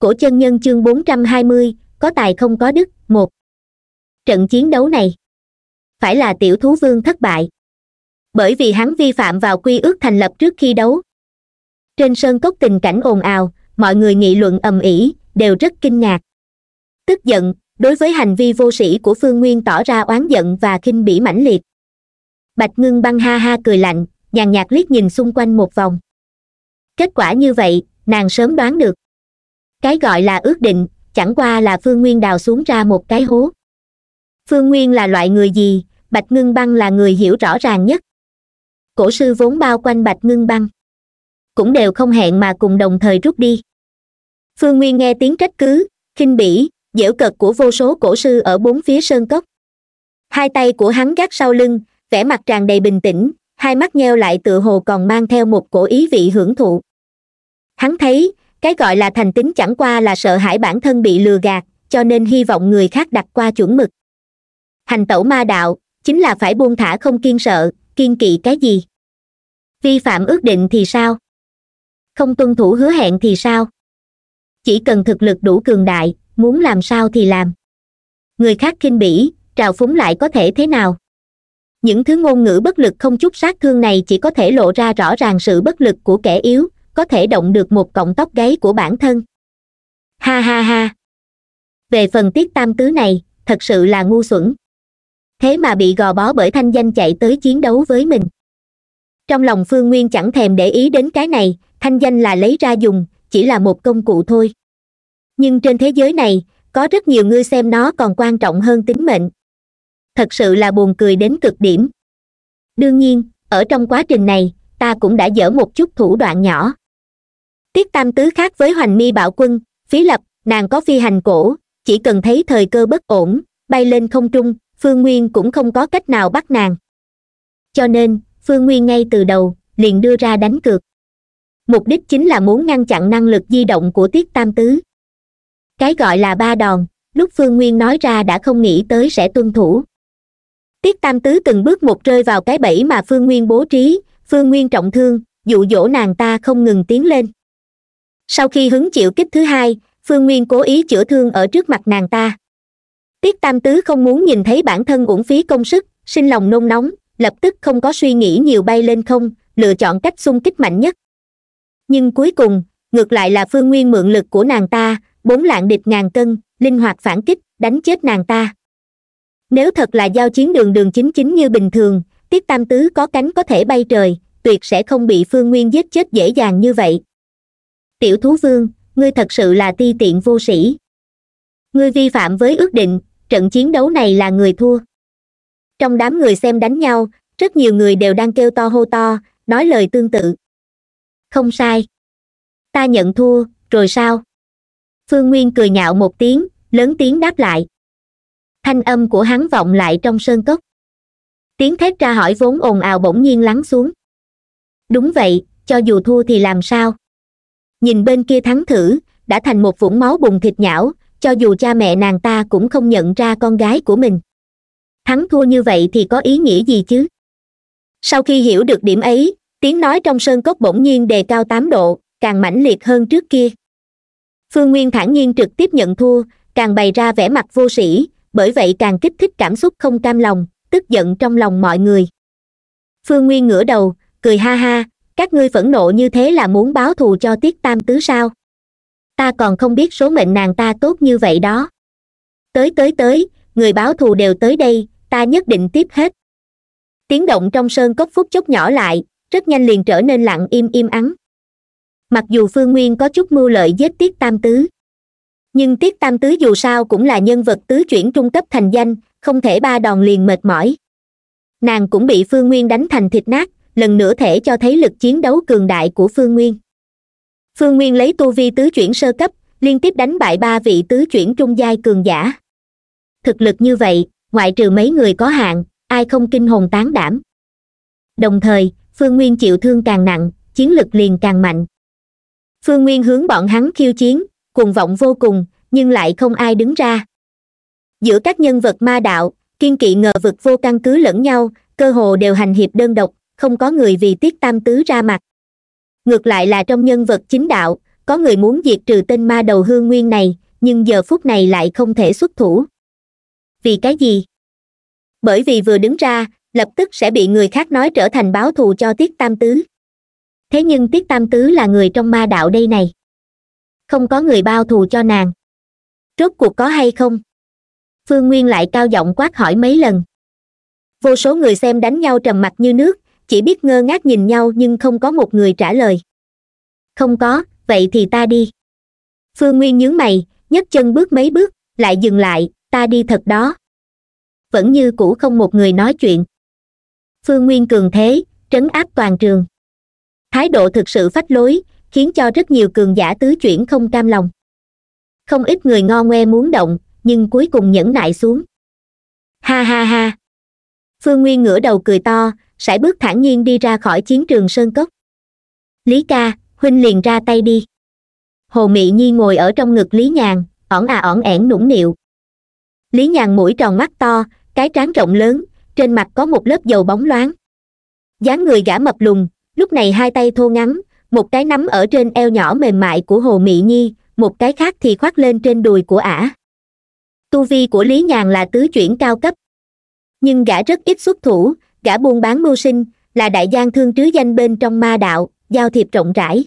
cổ chân nhân chương 420, có tài không có đức một trận chiến đấu này phải là tiểu thú vương thất bại bởi vì hắn vi phạm vào quy ước thành lập trước khi đấu trên sân cốc tình cảnh ồn ào mọi người nghị luận ầm ĩ đều rất kinh ngạc tức giận đối với hành vi vô sĩ của phương nguyên tỏ ra oán giận và khinh bỉ mãnh liệt bạch ngưng băng ha ha cười lạnh nhàn nhạt liếc nhìn xung quanh một vòng kết quả như vậy nàng sớm đoán được cái gọi là ước định chẳng qua là phương nguyên đào xuống ra một cái hố phương nguyên là loại người gì bạch ngưng băng là người hiểu rõ ràng nhất cổ sư vốn bao quanh bạch ngưng băng cũng đều không hẹn mà cùng đồng thời rút đi phương nguyên nghe tiếng trách cứ khinh bỉ dễu cợt của vô số cổ sư ở bốn phía sơn cốc hai tay của hắn gác sau lưng vẻ mặt tràn đầy bình tĩnh hai mắt nheo lại tựa hồ còn mang theo một cổ ý vị hưởng thụ hắn thấy cái gọi là thành tính chẳng qua là sợ hãi bản thân bị lừa gạt cho nên hy vọng người khác đặt qua chuẩn mực hành tẩu ma đạo chính là phải buông thả không kiên sợ kiên kỵ cái gì vi phạm ước định thì sao không tuân thủ hứa hẹn thì sao chỉ cần thực lực đủ cường đại muốn làm sao thì làm người khác khinh bỉ trào phúng lại có thể thế nào những thứ ngôn ngữ bất lực không chút sát thương này chỉ có thể lộ ra rõ ràng sự bất lực của kẻ yếu có thể động được một cọng tóc gáy của bản thân ha ha ha về phần tiết tam tứ này thật sự là ngu xuẩn thế mà bị gò bó bởi thanh danh chạy tới chiến đấu với mình trong lòng phương nguyên chẳng thèm để ý đến cái này thanh danh là lấy ra dùng chỉ là một công cụ thôi nhưng trên thế giới này có rất nhiều người xem nó còn quan trọng hơn tính mệnh thật sự là buồn cười đến cực điểm đương nhiên ở trong quá trình này ta cũng đã dở một chút thủ đoạn nhỏ tiết tam tứ khác với hoành mi bạo quân phí lập nàng có phi hành cổ chỉ cần thấy thời cơ bất ổn bay lên không trung phương nguyên cũng không có cách nào bắt nàng cho nên phương nguyên ngay từ đầu liền đưa ra đánh cược mục đích chính là muốn ngăn chặn năng lực di động của tiết tam tứ cái gọi là ba đòn lúc phương nguyên nói ra đã không nghĩ tới sẽ tuân thủ tiết tam tứ từng bước một rơi vào cái bẫy mà phương nguyên bố trí phương nguyên trọng thương dụ dỗ nàng ta không ngừng tiến lên sau khi hứng chịu kích thứ hai phương nguyên cố ý chữa thương ở trước mặt nàng ta tiết tam tứ không muốn nhìn thấy bản thân uổng phí công sức sinh lòng nôn nóng lập tức không có suy nghĩ nhiều bay lên không lựa chọn cách xung kích mạnh nhất nhưng cuối cùng ngược lại là phương nguyên mượn lực của nàng ta bốn lạng địch ngàn cân linh hoạt phản kích đánh chết nàng ta nếu thật là giao chiến đường đường chính chính như bình thường tiết tam tứ có cánh có thể bay trời tuyệt sẽ không bị phương nguyên giết chết dễ dàng như vậy tiểu thú vương ngươi thật sự là ti tiện vô sĩ ngươi vi phạm với ước định trận chiến đấu này là người thua trong đám người xem đánh nhau rất nhiều người đều đang kêu to hô to nói lời tương tự không sai ta nhận thua rồi sao phương nguyên cười nhạo một tiếng lớn tiếng đáp lại thanh âm của hắn vọng lại trong sơn cốc tiếng thét ra hỏi vốn ồn ào bỗng nhiên lắng xuống đúng vậy cho dù thua thì làm sao nhìn bên kia thắng thử đã thành một vũng máu bùng thịt nhão cho dù cha mẹ nàng ta cũng không nhận ra con gái của mình thắng thua như vậy thì có ý nghĩa gì chứ sau khi hiểu được điểm ấy tiếng nói trong sơn cốc bỗng nhiên đề cao tám độ càng mãnh liệt hơn trước kia phương nguyên thản nhiên trực tiếp nhận thua càng bày ra vẻ mặt vô sĩ bởi vậy càng kích thích cảm xúc không cam lòng tức giận trong lòng mọi người phương nguyên ngửa đầu cười ha ha các ngươi phẫn nộ như thế là muốn báo thù cho tiết tam tứ sao ta còn không biết số mệnh nàng ta tốt như vậy đó tới tới tới người báo thù đều tới đây ta nhất định tiếp hết tiếng động trong sơn cốc phút chốc nhỏ lại rất nhanh liền trở nên lặng im im ắng mặc dù phương nguyên có chút mưu lợi giết tiết tam tứ nhưng tiết tam tứ dù sao cũng là nhân vật tứ chuyển trung cấp thành danh không thể ba đòn liền mệt mỏi nàng cũng bị phương nguyên đánh thành thịt nát lần nữa thể cho thấy lực chiến đấu cường đại của phương nguyên phương nguyên lấy tu vi tứ chuyển sơ cấp liên tiếp đánh bại ba vị tứ chuyển trung giai cường giả thực lực như vậy ngoại trừ mấy người có hạn ai không kinh hồn tán đảm đồng thời phương nguyên chịu thương càng nặng chiến lực liền càng mạnh phương nguyên hướng bọn hắn khiêu chiến cuồng vọng vô cùng nhưng lại không ai đứng ra giữa các nhân vật ma đạo kiên kỵ ngờ vực vô căn cứ lẫn nhau cơ hồ đều hành hiệp đơn độc không có người vì tiết tam tứ ra mặt ngược lại là trong nhân vật chính đạo có người muốn diệt trừ tên ma đầu hương nguyên này nhưng giờ phút này lại không thể xuất thủ vì cái gì bởi vì vừa đứng ra lập tức sẽ bị người khác nói trở thành báo thù cho tiết tam tứ thế nhưng tiết tam tứ là người trong ma đạo đây này không có người bao thù cho nàng rốt cuộc có hay không phương nguyên lại cao giọng quát hỏi mấy lần vô số người xem đánh nhau trầm mặc như nước chỉ biết ngơ ngác nhìn nhau nhưng không có một người trả lời không có vậy thì ta đi phương nguyên nhướng mày nhấc chân bước mấy bước lại dừng lại ta đi thật đó vẫn như cũ không một người nói chuyện phương nguyên cường thế trấn áp toàn trường thái độ thực sự phách lối khiến cho rất nhiều cường giả tứ chuyển không cam lòng không ít người ngo ngoe muốn động nhưng cuối cùng nhẫn nại xuống ha ha ha phương nguyên ngửa đầu cười to sải bước thản nhiên đi ra khỏi chiến trường sơn cốc lý ca huynh liền ra tay đi hồ mị nhi ngồi ở trong ngực lý nhàn ỏn à ỏn ẻn nũng nịu lý nhàn mũi tròn mắt to cái trán rộng lớn trên mặt có một lớp dầu bóng loáng dáng người gã mập lùng lúc này hai tay thô ngắn một cái nắm ở trên eo nhỏ mềm mại của hồ mị nhi một cái khác thì khoác lên trên đùi của ả tu vi của lý nhàn là tứ chuyển cao cấp nhưng gã rất ít xuất thủ gã buôn bán mưu sinh là đại gian thương trứ danh bên trong ma đạo giao thiệp rộng rãi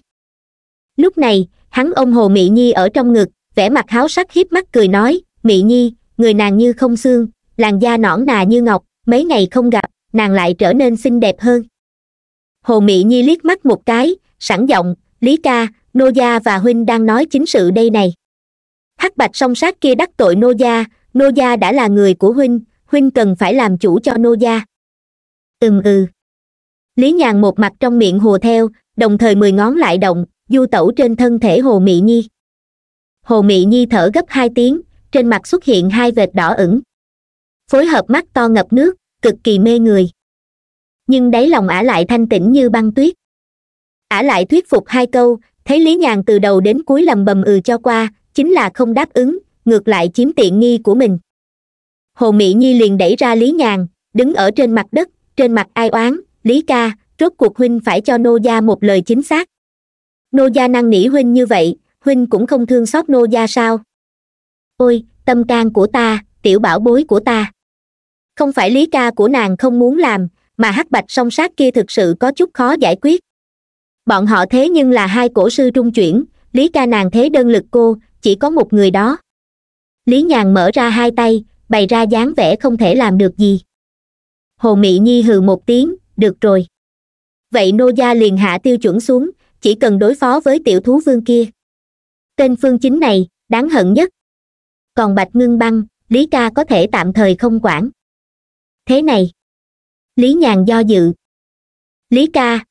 lúc này hắn ôm hồ mị nhi ở trong ngực vẻ mặt háo sắc hiếp mắt cười nói mị nhi người nàng như không xương làn da nõn nà như ngọc mấy ngày không gặp nàng lại trở nên xinh đẹp hơn hồ mị nhi liếc mắt một cái sẵn giọng lý ca nô gia và huynh đang nói chính sự đây này hắc bạch song sát kia đắc tội nô gia nô gia đã là người của huynh huynh cần phải làm chủ cho nô gia ừm ừ lý nhàn một mặt trong miệng hồ theo đồng thời mười ngón lại động du tẩu trên thân thể hồ mị nhi hồ mị nhi thở gấp hai tiếng trên mặt xuất hiện hai vệt đỏ ửng phối hợp mắt to ngập nước cực kỳ mê người nhưng đáy lòng ả lại thanh tĩnh như băng tuyết ả lại thuyết phục hai câu thấy lý nhàn từ đầu đến cuối lầm bầm ừ cho qua chính là không đáp ứng ngược lại chiếm tiện nghi của mình hồ mỹ nhi liền đẩy ra lý nhàn đứng ở trên mặt đất trên mặt ai oán lý ca rốt cuộc huynh phải cho nô gia một lời chính xác nô gia năng nỉ huynh như vậy huynh cũng không thương xót nô gia sao ôi tâm can của ta tiểu bảo bối của ta không phải lý ca của nàng không muốn làm mà hắc bạch song sát kia thực sự có chút khó giải quyết bọn họ thế nhưng là hai cổ sư trung chuyển lý ca nàng thế đơn lực cô chỉ có một người đó lý nhàn mở ra hai tay bày ra dáng vẻ không thể làm được gì hồ mị nhi hừ một tiếng được rồi vậy nô gia liền hạ tiêu chuẩn xuống chỉ cần đối phó với tiểu thú vương kia tên phương chính này đáng hận nhất còn bạch ngưng băng lý ca có thể tạm thời không quản thế này lý nhàn do dự lý ca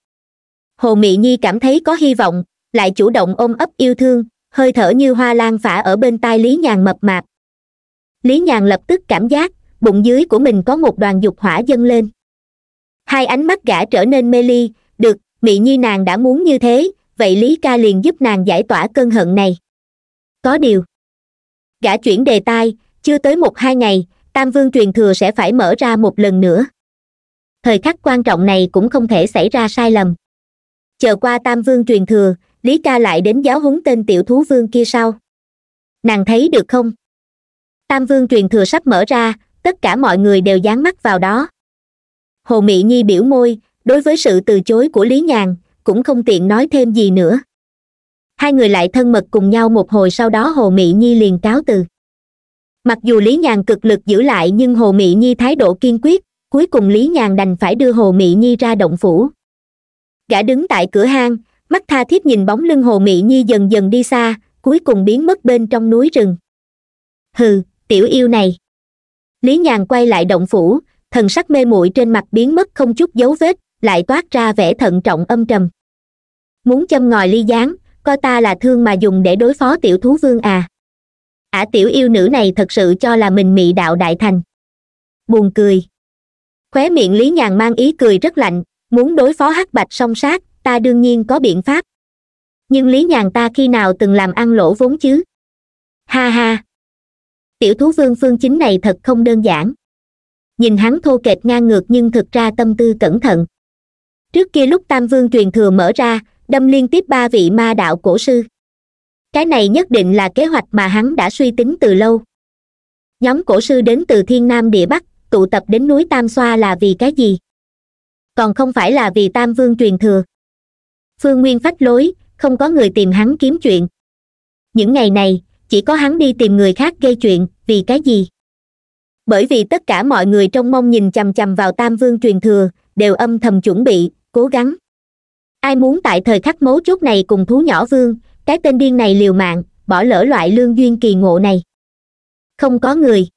hồ mị nhi cảm thấy có hy vọng lại chủ động ôm ấp yêu thương hơi thở như hoa lan phả ở bên tai lý nhàn mập mạp lý nhàn lập tức cảm giác bụng dưới của mình có một đoàn dục hỏa dâng lên hai ánh mắt gã trở nên mê ly được mị nhi nàng đã muốn như thế vậy lý ca liền giúp nàng giải tỏa cơn hận này có điều gã chuyển đề tài chưa tới một hai ngày tam vương truyền thừa sẽ phải mở ra một lần nữa thời khắc quan trọng này cũng không thể xảy ra sai lầm chờ qua tam vương truyền thừa lý ca lại đến giáo huấn tên tiểu thú vương kia sau nàng thấy được không tam vương truyền thừa sắp mở ra tất cả mọi người đều dán mắt vào đó hồ mỹ nhi biểu môi đối với sự từ chối của lý nhàn cũng không tiện nói thêm gì nữa hai người lại thân mật cùng nhau một hồi sau đó hồ mỹ nhi liền cáo từ mặc dù lý nhàn cực lực giữ lại nhưng hồ mỹ nhi thái độ kiên quyết cuối cùng lý nhàn đành phải đưa hồ mỹ nhi ra động phủ gã đứng tại cửa hang mắt tha thiết nhìn bóng lưng hồ mỹ nhi dần dần đi xa cuối cùng biến mất bên trong núi rừng hừ tiểu yêu này lý nhàn quay lại động phủ thần sắc mê muội trên mặt biến mất không chút dấu vết lại toát ra vẻ thận trọng âm trầm muốn châm ngòi ly gián coi ta là thương mà dùng để đối phó tiểu thú vương à ả à, tiểu yêu nữ này thật sự cho là mình mị đạo đại thành buồn cười khóe miệng lý nhàn mang ý cười rất lạnh muốn đối phó hắc bạch song sát ta đương nhiên có biện pháp nhưng lý nhàn ta khi nào từng làm ăn lỗ vốn chứ ha ha tiểu thú vương phương chính này thật không đơn giản nhìn hắn thô kệch ngang ngược nhưng thực ra tâm tư cẩn thận trước kia lúc tam vương truyền thừa mở ra đâm liên tiếp ba vị ma đạo cổ sư cái này nhất định là kế hoạch mà hắn đã suy tính từ lâu nhóm cổ sư đến từ thiên nam địa bắc tụ tập đến núi tam xoa là vì cái gì còn không phải là vì tam vương truyền thừa phương nguyên phách lối không có người tìm hắn kiếm chuyện những ngày này chỉ có hắn đi tìm người khác gây chuyện vì cái gì bởi vì tất cả mọi người trong mong nhìn chằm chằm vào tam vương truyền thừa đều âm thầm chuẩn bị cố gắng ai muốn tại thời khắc mấu chốt này cùng thú nhỏ vương cái tên điên này liều mạng bỏ lỡ loại lương duyên kỳ ngộ này không có người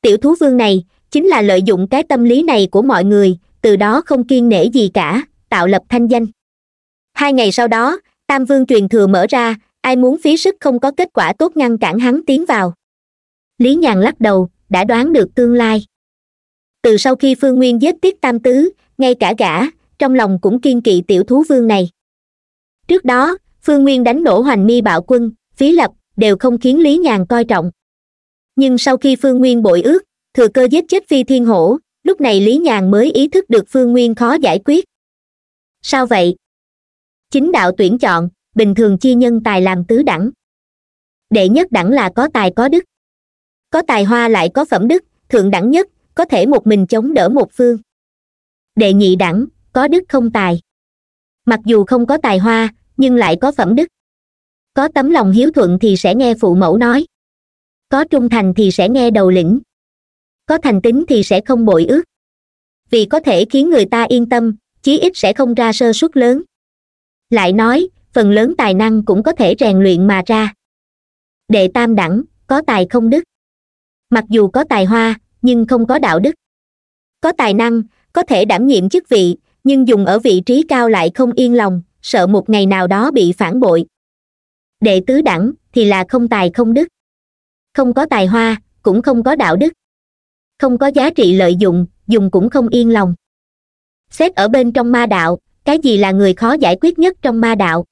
tiểu thú vương này chính là lợi dụng cái tâm lý này của mọi người từ đó không kiên nể gì cả tạo lập thanh danh hai ngày sau đó tam vương truyền thừa mở ra ai muốn phí sức không có kết quả tốt ngăn cản hắn tiến vào lý nhàn lắc đầu đã đoán được tương lai từ sau khi phương nguyên giết tiết tam tứ ngay cả gã trong lòng cũng kiên kỵ tiểu thú vương này trước đó phương nguyên đánh nổ hoành mi bạo quân phí lập đều không khiến lý nhàn coi trọng nhưng sau khi phương nguyên bội ước thừa cơ giết chết phi thiên hổ lúc này lý nhàn mới ý thức được phương nguyên khó giải quyết sao vậy chính đạo tuyển chọn bình thường chia nhân tài làm tứ đẳng đệ nhất đẳng là có tài có đức có tài hoa lại có phẩm đức thượng đẳng nhất có thể một mình chống đỡ một phương đệ nhị đẳng có đức không tài mặc dù không có tài hoa nhưng lại có phẩm đức có tấm lòng hiếu thuận thì sẽ nghe phụ mẫu nói có trung thành thì sẽ nghe đầu lĩnh có thành tính thì sẽ không bội ước vì có thể khiến người ta yên tâm chí ít sẽ không ra sơ suất lớn lại nói phần lớn tài năng cũng có thể rèn luyện mà ra đệ tam đẳng có tài không đức mặc dù có tài hoa nhưng không có đạo đức có tài năng có thể đảm nhiệm chức vị nhưng dùng ở vị trí cao lại không yên lòng sợ một ngày nào đó bị phản bội đệ tứ đẳng thì là không tài không đức không có tài hoa cũng không có đạo đức không có giá trị lợi dụng dùng cũng không yên lòng xét ở bên trong ma đạo cái gì là người khó giải quyết nhất trong ma đạo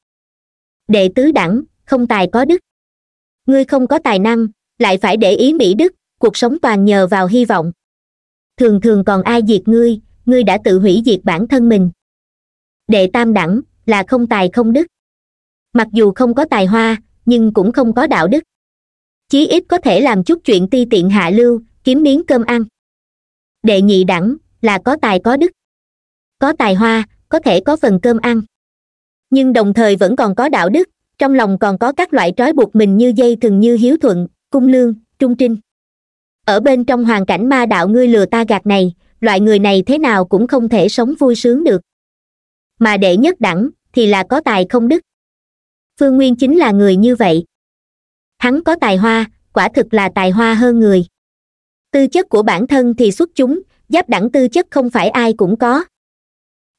đệ tứ đẳng không tài có đức ngươi không có tài năng lại phải để ý mỹ đức cuộc sống toàn nhờ vào hy vọng thường thường còn ai diệt ngươi ngươi đã tự hủy diệt bản thân mình đệ tam đẳng là không tài không đức mặc dù không có tài hoa nhưng cũng không có đạo đức chí ít có thể làm chút chuyện ti tiện hạ lưu kiếm miếng cơm ăn đệ nhị đẳng là có tài có đức có tài hoa có thể có phần cơm ăn nhưng đồng thời vẫn còn có đạo đức trong lòng còn có các loại trói buộc mình như dây thừng như hiếu thuận cung lương trung trinh ở bên trong hoàn cảnh ma đạo ngươi lừa ta gạt này loại người này thế nào cũng không thể sống vui sướng được mà đệ nhất đẳng thì là có tài không đức phương nguyên chính là người như vậy hắn có tài hoa quả thực là tài hoa hơn người tư chất của bản thân thì xuất chúng giáp đẳng tư chất không phải ai cũng có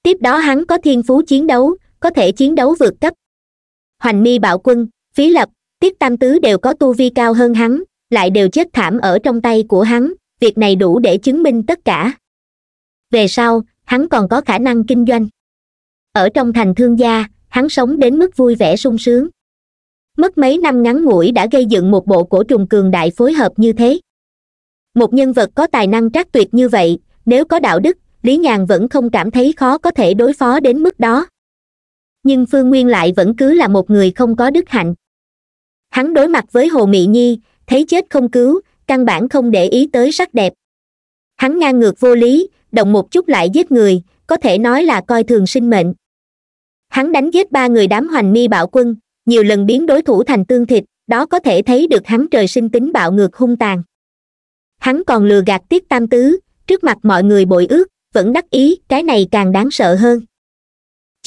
tiếp đó hắn có thiên phú chiến đấu có thể chiến đấu vượt cấp hoành mi bạo quân phí lập tiết tam tứ đều có tu vi cao hơn hắn lại đều chết thảm ở trong tay của hắn việc này đủ để chứng minh tất cả về sau hắn còn có khả năng kinh doanh ở trong thành thương gia hắn sống đến mức vui vẻ sung sướng mất mấy năm ngắn ngủi đã gây dựng một bộ cổ trùng cường đại phối hợp như thế một nhân vật có tài năng trác tuyệt như vậy nếu có đạo đức lý nhàn vẫn không cảm thấy khó có thể đối phó đến mức đó nhưng phương nguyên lại vẫn cứ là một người không có đức hạnh hắn đối mặt với hồ mị nhi thấy chết không cứu căn bản không để ý tới sắc đẹp hắn ngang ngược vô lý động một chút lại giết người có thể nói là coi thường sinh mệnh hắn đánh giết ba người đám hoành mi bạo quân nhiều lần biến đối thủ thành tương thịt đó có thể thấy được hắn trời sinh tính bạo ngược hung tàn hắn còn lừa gạt tiết tam tứ trước mặt mọi người bội ước vẫn đắc ý cái này càng đáng sợ hơn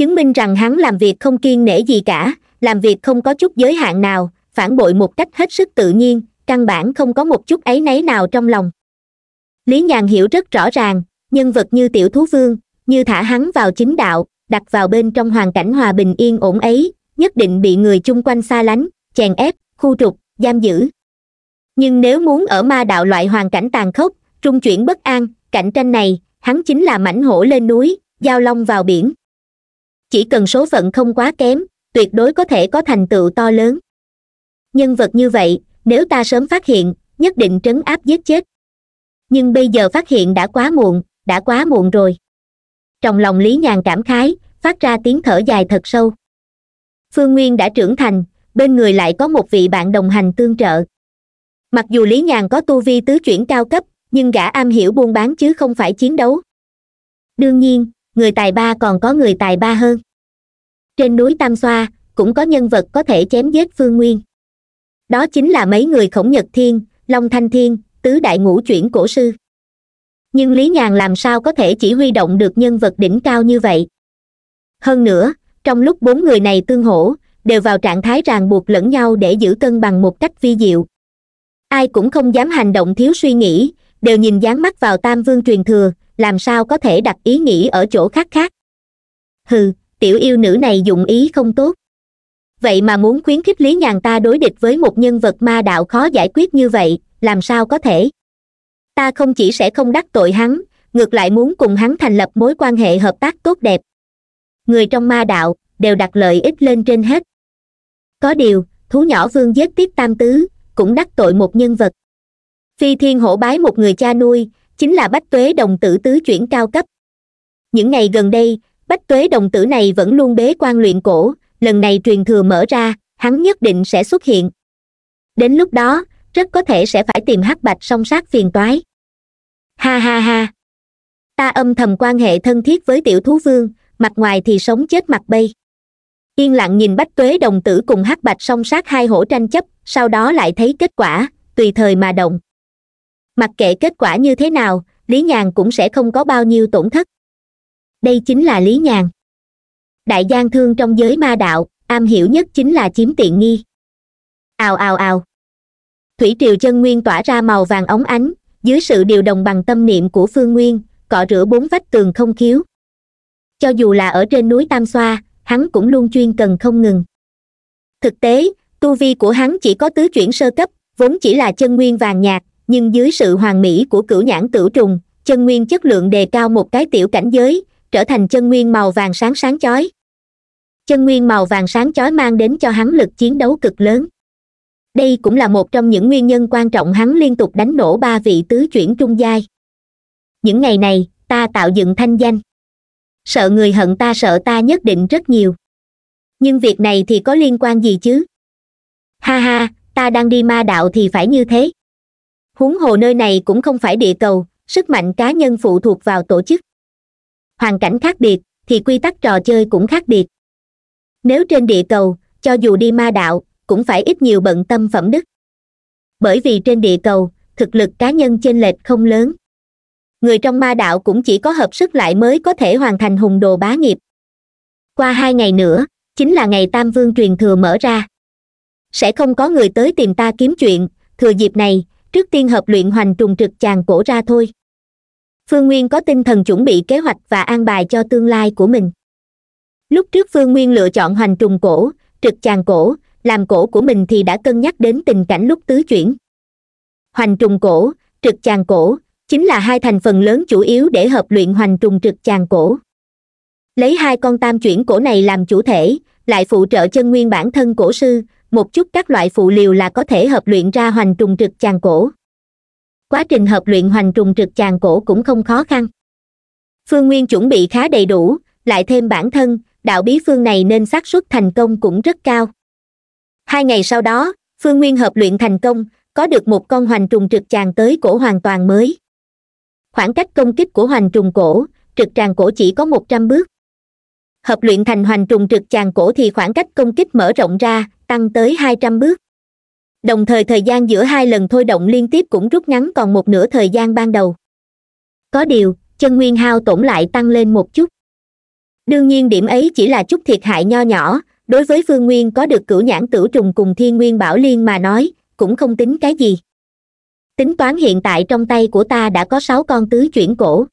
chứng minh rằng hắn làm việc không kiên nể gì cả làm việc không có chút giới hạn nào phản bội một cách hết sức tự nhiên căn bản không có một chút áy náy nào trong lòng lý nhàn hiểu rất rõ ràng nhân vật như tiểu thú vương như thả hắn vào chính đạo đặt vào bên trong hoàn cảnh hòa bình yên ổn ấy nhất định bị người chung quanh xa lánh chèn ép khu trục giam giữ nhưng nếu muốn ở ma đạo loại hoàn cảnh tàn khốc trung chuyển bất an cạnh tranh này hắn chính là mảnh hổ lên núi giao long vào biển chỉ cần số phận không quá kém tuyệt đối có thể có thành tựu to lớn nhân vật như vậy nếu ta sớm phát hiện nhất định trấn áp giết chết nhưng bây giờ phát hiện đã quá muộn đã quá muộn rồi trong lòng lý nhàn cảm khái phát ra tiếng thở dài thật sâu phương nguyên đã trưởng thành bên người lại có một vị bạn đồng hành tương trợ mặc dù lý nhàn có tu vi tứ chuyển cao cấp nhưng gã am hiểu buôn bán chứ không phải chiến đấu đương nhiên người tài ba còn có người tài ba hơn trên núi tam xoa cũng có nhân vật có thể chém giết phương nguyên đó chính là mấy người khổng nhật thiên long thanh thiên tứ đại ngũ chuyển cổ sư nhưng lý nhàn làm sao có thể chỉ huy động được nhân vật đỉnh cao như vậy hơn nữa trong lúc bốn người này tương hỗ đều vào trạng thái ràng buộc lẫn nhau để giữ cân bằng một cách vi diệu ai cũng không dám hành động thiếu suy nghĩ đều nhìn dán mắt vào tam vương truyền thừa làm sao có thể đặt ý nghĩ ở chỗ khác khác hừ tiểu yêu nữ này dụng ý không tốt vậy mà muốn khuyến khích lý nhàn ta đối địch với một nhân vật ma đạo khó giải quyết như vậy làm sao có thể ta không chỉ sẽ không đắc tội hắn ngược lại muốn cùng hắn thành lập mối quan hệ hợp tác tốt đẹp người trong ma đạo đều đặt lợi ích lên trên hết có điều thú nhỏ vương giết tiếp tam tứ cũng đắc tội một nhân vật phi thiên hổ bái một người cha nuôi chính là bách tuế đồng tử tứ chuyển cao cấp những ngày gần đây bách tuế đồng tử này vẫn luôn bế quan luyện cổ lần này truyền thừa mở ra hắn nhất định sẽ xuất hiện đến lúc đó rất có thể sẽ phải tìm hắc bạch song sát phiền toái ha ha ha ta âm thầm quan hệ thân thiết với tiểu thú vương mặt ngoài thì sống chết mặt bay yên lặng nhìn bách tuế đồng tử cùng hắc bạch song sát hai hổ tranh chấp sau đó lại thấy kết quả tùy thời mà động mặc kệ kết quả như thế nào lý nhàn cũng sẽ không có bao nhiêu tổn thất đây chính là lý nhàn đại gian thương trong giới ma đạo am hiểu nhất chính là chiếm tiện nghi ào ào ào thủy triều chân nguyên tỏa ra màu vàng óng ánh dưới sự điều đồng bằng tâm niệm của phương nguyên cọ rửa bốn vách tường không khiếu cho dù là ở trên núi tam xoa hắn cũng luôn chuyên cần không ngừng thực tế tu vi của hắn chỉ có tứ chuyển sơ cấp vốn chỉ là chân nguyên vàng nhạt nhưng dưới sự hoàn mỹ của cửu nhãn tử trùng chân nguyên chất lượng đề cao một cái tiểu cảnh giới trở thành chân nguyên màu vàng sáng sáng chói chân nguyên màu vàng sáng chói mang đến cho hắn lực chiến đấu cực lớn đây cũng là một trong những nguyên nhân quan trọng hắn liên tục đánh nổ ba vị tứ chuyển trung giai những ngày này ta tạo dựng thanh danh sợ người hận ta sợ ta nhất định rất nhiều nhưng việc này thì có liên quan gì chứ ha ha ta đang đi ma đạo thì phải như thế huống hồ nơi này cũng không phải địa cầu sức mạnh cá nhân phụ thuộc vào tổ chức hoàn cảnh khác biệt thì quy tắc trò chơi cũng khác biệt nếu trên địa cầu cho dù đi ma đạo cũng phải ít nhiều bận tâm phẩm đức bởi vì trên địa cầu thực lực cá nhân chênh lệch không lớn người trong ma đạo cũng chỉ có hợp sức lại mới có thể hoàn thành hùng đồ bá nghiệp qua hai ngày nữa chính là ngày tam vương truyền thừa mở ra sẽ không có người tới tìm ta kiếm chuyện thừa dịp này trước tiên hợp luyện hoành trùng trực chàng cổ ra thôi phương nguyên có tinh thần chuẩn bị kế hoạch và an bài cho tương lai của mình lúc trước phương nguyên lựa chọn hoành trùng cổ trực chàng cổ làm cổ của mình thì đã cân nhắc đến tình cảnh lúc tứ chuyển hoành trùng cổ trực chàng cổ chính là hai thành phần lớn chủ yếu để hợp luyện hoành trùng trực chàng cổ lấy hai con tam chuyển cổ này làm chủ thể lại phụ trợ chân nguyên bản thân cổ sư một chút các loại phụ liều là có thể hợp luyện ra hoành trùng trực chàng cổ quá trình hợp luyện hoành trùng trực chàng cổ cũng không khó khăn phương nguyên chuẩn bị khá đầy đủ lại thêm bản thân đạo bí phương này nên xác suất thành công cũng rất cao hai ngày sau đó phương nguyên hợp luyện thành công có được một con hoành trùng trực chàng tới cổ hoàn toàn mới khoảng cách công kích của hoành trùng cổ trực tràng cổ chỉ có một trăm bước hợp luyện thành hoành trùng trực chàng cổ thì khoảng cách công kích mở rộng ra tăng tới hai trăm bước đồng thời thời gian giữa hai lần thôi động liên tiếp cũng rút ngắn còn một nửa thời gian ban đầu có điều chân nguyên hao tổn lại tăng lên một chút đương nhiên điểm ấy chỉ là chút thiệt hại nho nhỏ đối với phương nguyên có được cửu nhãn tử trùng cùng thiên nguyên bảo liên mà nói cũng không tính cái gì tính toán hiện tại trong tay của ta đã có sáu con tứ chuyển cổ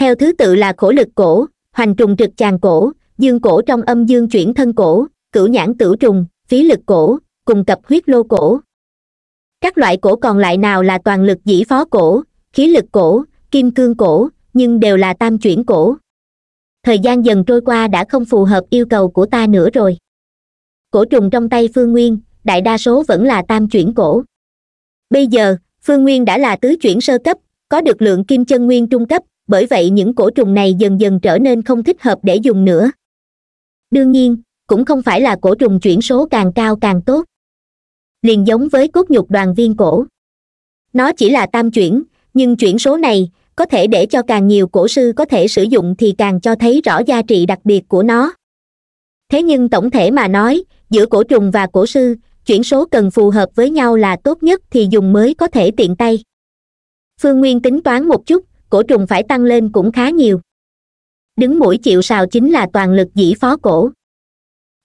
theo thứ tự là khổ lực cổ hoành trùng trực tràn cổ dương cổ trong âm dương chuyển thân cổ cửu nhãn tử trùng phí lực cổ cùng cập huyết lô cổ các loại cổ còn lại nào là toàn lực dĩ phó cổ khí lực cổ kim cương cổ nhưng đều là tam chuyển cổ thời gian dần trôi qua đã không phù hợp yêu cầu của ta nữa rồi cổ trùng trong tay phương nguyên đại đa số vẫn là tam chuyển cổ bây giờ phương nguyên đã là tứ chuyển sơ cấp có được lượng kim chân nguyên trung cấp bởi vậy những cổ trùng này dần dần trở nên không thích hợp để dùng nữa đương nhiên cũng không phải là cổ trùng chuyển số càng cao càng tốt liền giống với cốt nhục đoàn viên cổ nó chỉ là tam chuyển nhưng chuyển số này có thể để cho càng nhiều cổ sư có thể sử dụng thì càng cho thấy rõ giá trị đặc biệt của nó thế nhưng tổng thể mà nói giữa cổ trùng và cổ sư chuyển số cần phù hợp với nhau là tốt nhất thì dùng mới có thể tiện tay phương nguyên tính toán một chút cổ trùng phải tăng lên cũng khá nhiều đứng mũi chịu sào chính là toàn lực dĩ phó cổ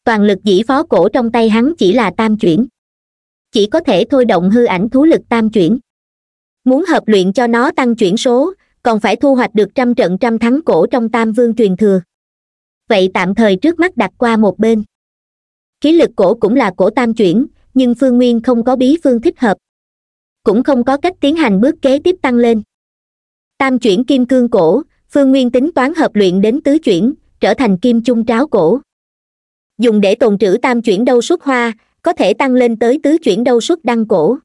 toàn lực dĩ phó cổ trong tay hắn chỉ là tam chuyển chỉ có thể thôi động hư ảnh thú lực tam chuyển muốn hợp luyện cho nó tăng chuyển số còn phải thu hoạch được trăm trận trăm thắng cổ trong tam vương truyền thừa vậy tạm thời trước mắt đặt qua một bên khí lực cổ cũng là cổ tam chuyển nhưng phương nguyên không có bí phương thích hợp cũng không có cách tiến hành bước kế tiếp tăng lên tam chuyển kim cương cổ phương nguyên tính toán hợp luyện đến tứ chuyển trở thành kim chung tráo cổ dùng để tồn trữ tam chuyển đâu xuất hoa có thể tăng lên tới tứ chuyển đâu xuất đăng cổ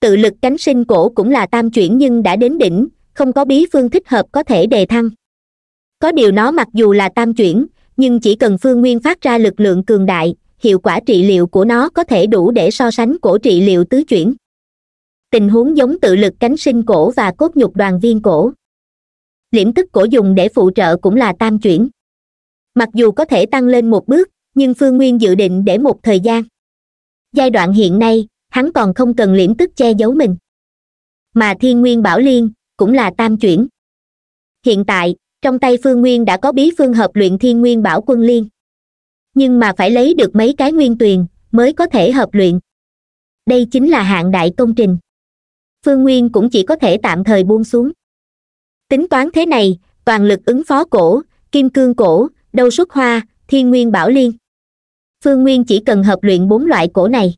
tự lực cánh sinh cổ cũng là tam chuyển nhưng đã đến đỉnh không có bí phương thích hợp có thể đề thăng có điều nó mặc dù là tam chuyển nhưng chỉ cần phương nguyên phát ra lực lượng cường đại hiệu quả trị liệu của nó có thể đủ để so sánh cổ trị liệu tứ chuyển tình huống giống tự lực cánh sinh cổ và cốt nhục đoàn viên cổ liễm tức cổ dùng để phụ trợ cũng là tam chuyển mặc dù có thể tăng lên một bước nhưng phương nguyên dự định để một thời gian giai đoạn hiện nay hắn còn không cần liễm tức che giấu mình mà thiên nguyên bảo liên cũng là tam chuyển hiện tại trong tay phương nguyên đã có bí phương hợp luyện thiên nguyên bảo quân liên nhưng mà phải lấy được mấy cái nguyên tuyền mới có thể hợp luyện đây chính là hạng đại công trình phương nguyên cũng chỉ có thể tạm thời buông xuống tính toán thế này toàn lực ứng phó cổ kim cương cổ đầu xuất hoa thiên nguyên bảo liên phương nguyên chỉ cần hợp luyện bốn loại cổ này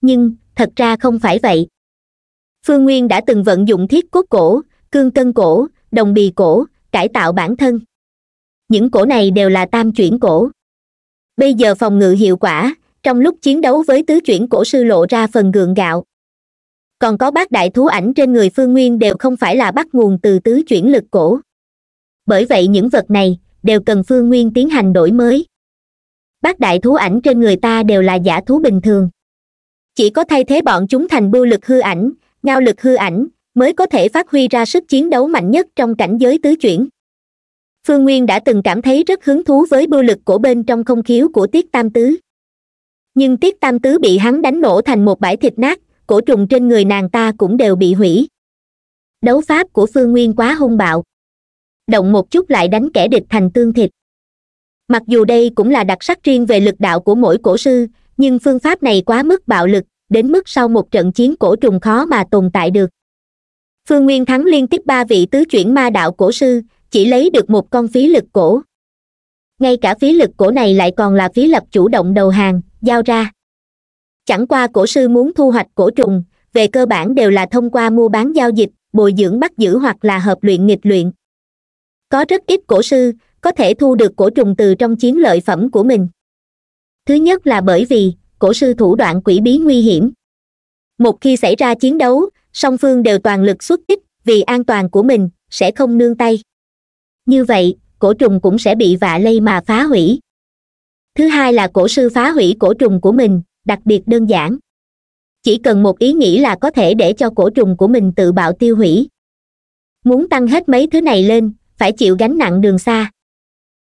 nhưng thật ra không phải vậy phương nguyên đã từng vận dụng thiết cốt cổ cương cân cổ đồng bì cổ cải tạo bản thân những cổ này đều là tam chuyển cổ bây giờ phòng ngự hiệu quả trong lúc chiến đấu với tứ chuyển cổ sư lộ ra phần gượng gạo còn có bát đại thú ảnh trên người phương nguyên đều không phải là bắt nguồn từ tứ chuyển lực cổ bởi vậy những vật này đều cần phương nguyên tiến hành đổi mới bát đại thú ảnh trên người ta đều là giả thú bình thường chỉ có thay thế bọn chúng thành bưu lực hư ảnh ngao lực hư ảnh mới có thể phát huy ra sức chiến đấu mạnh nhất trong cảnh giới tứ chuyển phương nguyên đã từng cảm thấy rất hứng thú với bưu lực cổ bên trong không khiếu của tiết tam tứ nhưng tiết tam tứ bị hắn đánh nổ thành một bãi thịt nát cổ trùng trên người nàng ta cũng đều bị hủy đấu pháp của phương nguyên quá hung bạo động một chút lại đánh kẻ địch thành tương thịt mặc dù đây cũng là đặc sắc riêng về lực đạo của mỗi cổ sư nhưng phương pháp này quá mức bạo lực đến mức sau một trận chiến cổ trùng khó mà tồn tại được phương nguyên thắng liên tiếp ba vị tứ chuyển ma đạo cổ sư chỉ lấy được một con phí lực cổ ngay cả phí lực cổ này lại còn là phí lập chủ động đầu hàng giao ra chẳng qua cổ sư muốn thu hoạch cổ trùng về cơ bản đều là thông qua mua bán giao dịch bồi dưỡng bắt giữ hoặc là hợp luyện nghịch luyện có rất ít cổ sư có thể thu được cổ trùng từ trong chiến lợi phẩm của mình thứ nhất là bởi vì cổ sư thủ đoạn quỷ bí nguy hiểm một khi xảy ra chiến đấu song phương đều toàn lực xuất kích vì an toàn của mình sẽ không nương tay như vậy cổ trùng cũng sẽ bị vạ lây mà phá hủy thứ hai là cổ sư phá hủy cổ trùng của mình đặc biệt đơn giản chỉ cần một ý nghĩ là có thể để cho cổ trùng của mình tự bạo tiêu hủy muốn tăng hết mấy thứ này lên phải chịu gánh nặng đường xa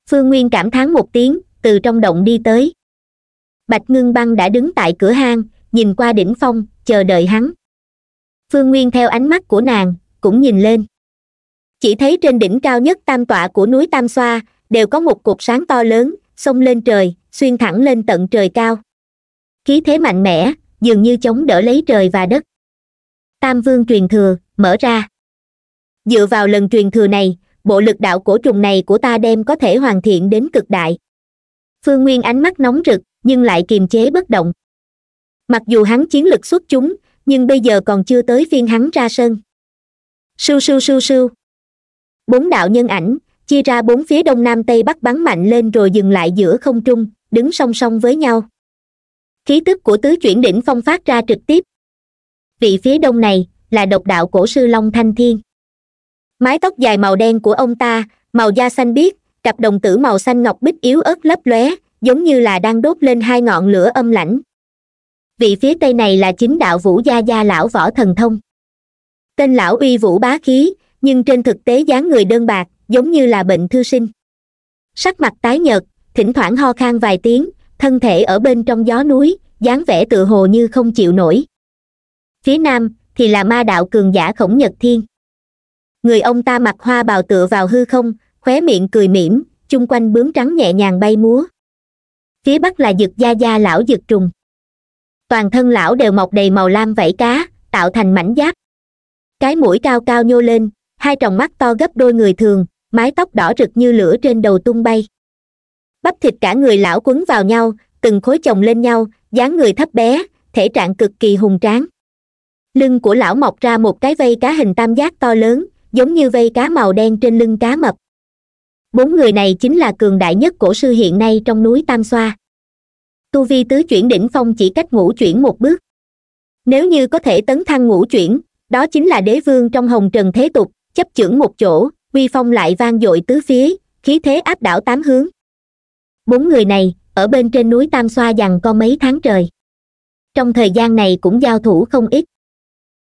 phương nguyên cảm thán một tiếng từ trong động đi tới bạch ngưng băng đã đứng tại cửa hang nhìn qua đỉnh phong chờ đợi hắn phương nguyên theo ánh mắt của nàng cũng nhìn lên chỉ thấy trên đỉnh cao nhất tam tọa của núi tam xoa đều có một cột sáng to lớn xông lên trời xuyên thẳng lên tận trời cao khí thế mạnh mẽ dường như chống đỡ lấy trời và đất tam vương truyền thừa mở ra dựa vào lần truyền thừa này bộ lực đạo cổ trùng này của ta đem có thể hoàn thiện đến cực đại phương nguyên ánh mắt nóng rực nhưng lại kiềm chế bất động mặc dù hắn chiến lực xuất chúng nhưng bây giờ còn chưa tới phiên hắn ra sân sưu sưu sưu sưu bốn đạo nhân ảnh chia ra bốn phía đông nam tây bắc bắn mạnh lên rồi dừng lại giữa không trung đứng song song với nhau khí tức của tứ chuyển đỉnh phong phát ra trực tiếp vị phía đông này là độc đạo cổ sư long thanh thiên mái tóc dài màu đen của ông ta màu da xanh biếc cặp đồng tử màu xanh ngọc bích yếu ớt lấp lóe giống như là đang đốt lên hai ngọn lửa âm lãnh vị phía tây này là chính đạo vũ gia gia lão võ thần thông tên lão uy vũ bá khí nhưng trên thực tế dáng người đơn bạc giống như là bệnh thư sinh sắc mặt tái nhợt thỉnh thoảng ho khan vài tiếng thân thể ở bên trong gió núi dáng vẻ tự hồ như không chịu nổi phía nam thì là ma đạo cường giả khổng nhật thiên người ông ta mặc hoa bào tựa vào hư không khóe miệng cười mỉm chung quanh bướm trắng nhẹ nhàng bay múa phía bắc là dực gia gia lão dực trùng toàn thân lão đều mọc đầy màu lam vảy cá tạo thành mảnh giáp cái mũi cao cao nhô lên hai tròng mắt to gấp đôi người thường mái tóc đỏ rực như lửa trên đầu tung bay bắp thịt cả người lão quấn vào nhau từng khối chồng lên nhau dáng người thấp bé thể trạng cực kỳ hùng tráng lưng của lão mọc ra một cái vây cá hình tam giác to lớn giống như vây cá màu đen trên lưng cá mập bốn người này chính là cường đại nhất cổ sư hiện nay trong núi tam xoa tu vi tứ chuyển đỉnh phong chỉ cách ngũ chuyển một bước nếu như có thể tấn thăng ngũ chuyển đó chính là đế vương trong hồng trần thế tục chấp chưởng một chỗ uy phong lại vang dội tứ phía khí thế áp đảo tám hướng bốn người này ở bên trên núi tam xoa dằn co mấy tháng trời trong thời gian này cũng giao thủ không ít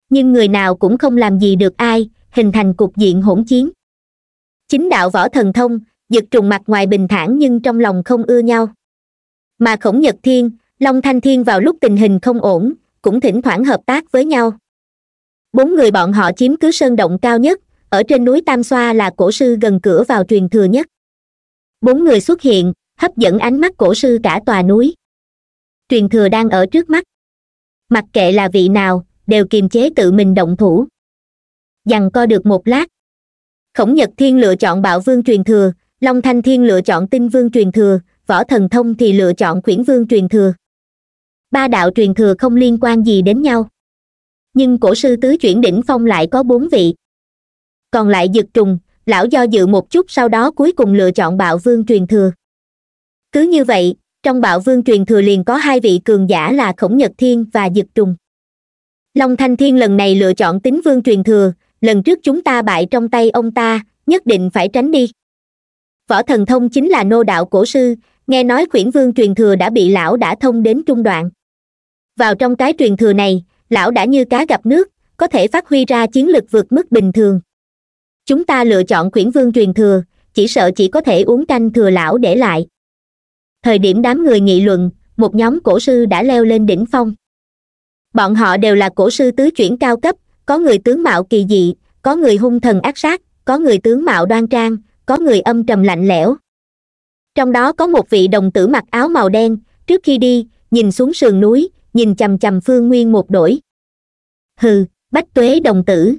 nhưng người nào cũng không làm gì được ai hình thành cục diện hỗn chiến chính đạo võ thần thông giật trùng mặt ngoài bình thản nhưng trong lòng không ưa nhau mà khổng nhật thiên long thanh thiên vào lúc tình hình không ổn cũng thỉnh thoảng hợp tác với nhau bốn người bọn họ chiếm cứ sơn động cao nhất ở trên núi tam xoa là cổ sư gần cửa vào truyền thừa nhất bốn người xuất hiện hấp dẫn ánh mắt cổ sư cả tòa núi truyền thừa đang ở trước mắt mặc kệ là vị nào đều kiềm chế tự mình động thủ dằn co được một lát khổng nhật thiên lựa chọn bạo vương truyền thừa long thanh thiên lựa chọn tinh vương truyền thừa võ thần thông thì lựa chọn khuyển vương truyền thừa ba đạo truyền thừa không liên quan gì đến nhau nhưng cổ sư tứ chuyển đỉnh phong lại có bốn vị còn lại dực trùng lão do dự một chút sau đó cuối cùng lựa chọn bạo vương truyền thừa cứ như vậy trong bạo vương truyền thừa liền có hai vị cường giả là khổng nhật thiên và dực trùng long thanh thiên lần này lựa chọn tính vương truyền thừa lần trước chúng ta bại trong tay ông ta nhất định phải tránh đi võ thần thông chính là nô đạo cổ sư nghe nói quyển vương truyền thừa đã bị lão đã thông đến trung đoạn vào trong cái truyền thừa này lão đã như cá gặp nước có thể phát huy ra chiến lực vượt mức bình thường chúng ta lựa chọn quyển vương truyền thừa chỉ sợ chỉ có thể uống canh thừa lão để lại thời điểm đám người nghị luận một nhóm cổ sư đã leo lên đỉnh phong bọn họ đều là cổ sư tứ chuyển cao cấp có người tướng mạo kỳ dị có người hung thần ác sát có người tướng mạo đoan trang có người âm trầm lạnh lẽo trong đó có một vị đồng tử mặc áo màu đen trước khi đi nhìn xuống sườn núi nhìn chằm chằm phương nguyên một đổi hừ bách tuế đồng tử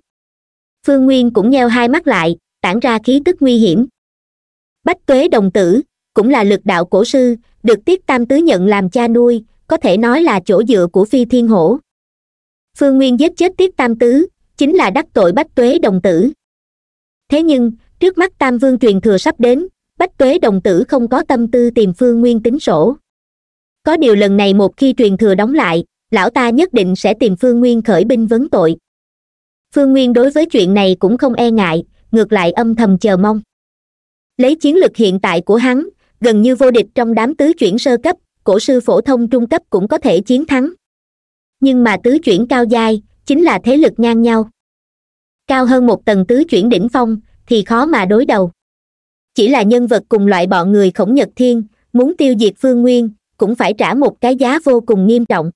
phương nguyên cũng nheo hai mắt lại tản ra khí tức nguy hiểm bách tuế đồng tử cũng là lực đạo cổ sư được tiết tam tứ nhận làm cha nuôi có thể nói là chỗ dựa của phi thiên hổ phương nguyên giết chết tiết tam tứ chính là đắc tội bách tuế đồng tử thế nhưng trước mắt tam vương truyền thừa sắp đến bách tuế đồng tử không có tâm tư tìm phương nguyên tính sổ có điều lần này một khi truyền thừa đóng lại lão ta nhất định sẽ tìm phương nguyên khởi binh vấn tội phương nguyên đối với chuyện này cũng không e ngại ngược lại âm thầm chờ mong lấy chiến lược hiện tại của hắn gần như vô địch trong đám tứ chuyển sơ cấp cổ sư phổ thông trung cấp cũng có thể chiến thắng nhưng mà tứ chuyển cao giai chính là thế lực ngang nhau cao hơn một tầng tứ chuyển đỉnh phong thì khó mà đối đầu chỉ là nhân vật cùng loại bọn người khổng nhật thiên muốn tiêu diệt phương nguyên cũng phải trả một cái giá vô cùng nghiêm trọng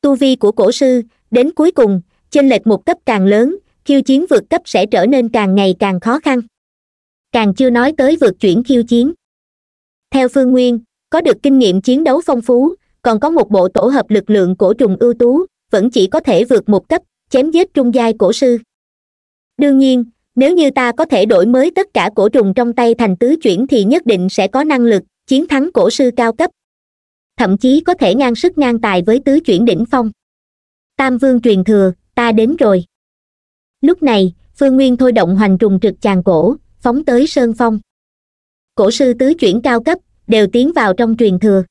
tu vi của cổ sư đến cuối cùng chênh lệch một cấp càng lớn khiêu chiến vượt cấp sẽ trở nên càng ngày càng khó khăn càng chưa nói tới vượt chuyển khiêu chiến theo phương nguyên có được kinh nghiệm chiến đấu phong phú còn có một bộ tổ hợp lực lượng cổ trùng ưu tú vẫn chỉ có thể vượt một cấp chém giết trung giai cổ sư đương nhiên nếu như ta có thể đổi mới tất cả cổ trùng trong tay thành tứ chuyển thì nhất định sẽ có năng lực chiến thắng cổ sư cao cấp thậm chí có thể ngang sức ngang tài với tứ chuyển đỉnh phong tam vương truyền thừa ta đến rồi lúc này phương nguyên thôi động hoành trùng trực chàng cổ phóng tới sơn phong cổ sư tứ chuyển cao cấp đều tiến vào trong truyền thừa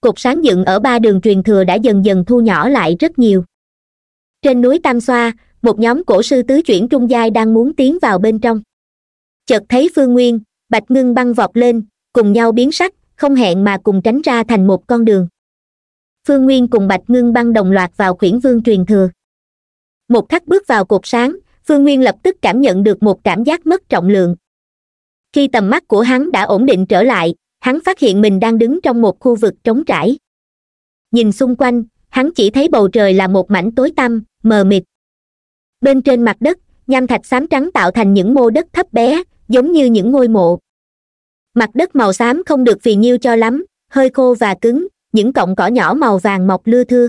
Cục sáng dựng ở ba đường truyền thừa đã dần dần thu nhỏ lại rất nhiều trên núi tam xoa một nhóm cổ sư tứ chuyển trung giai đang muốn tiến vào bên trong chợt thấy phương nguyên bạch ngưng băng vọt lên cùng nhau biến sắc không hẹn mà cùng tránh ra thành một con đường phương nguyên cùng bạch ngưng băng đồng loạt vào khuyển vương truyền thừa một khắc bước vào cột sáng phương nguyên lập tức cảm nhận được một cảm giác mất trọng lượng khi tầm mắt của hắn đã ổn định trở lại hắn phát hiện mình đang đứng trong một khu vực trống trải nhìn xung quanh hắn chỉ thấy bầu trời là một mảnh tối tăm mờ mịt bên trên mặt đất nham thạch xám trắng tạo thành những mô đất thấp bé giống như những ngôi mộ mặt đất màu xám không được vì nhiêu cho lắm hơi khô và cứng những cọng cỏ nhỏ màu vàng mọc lưa thưa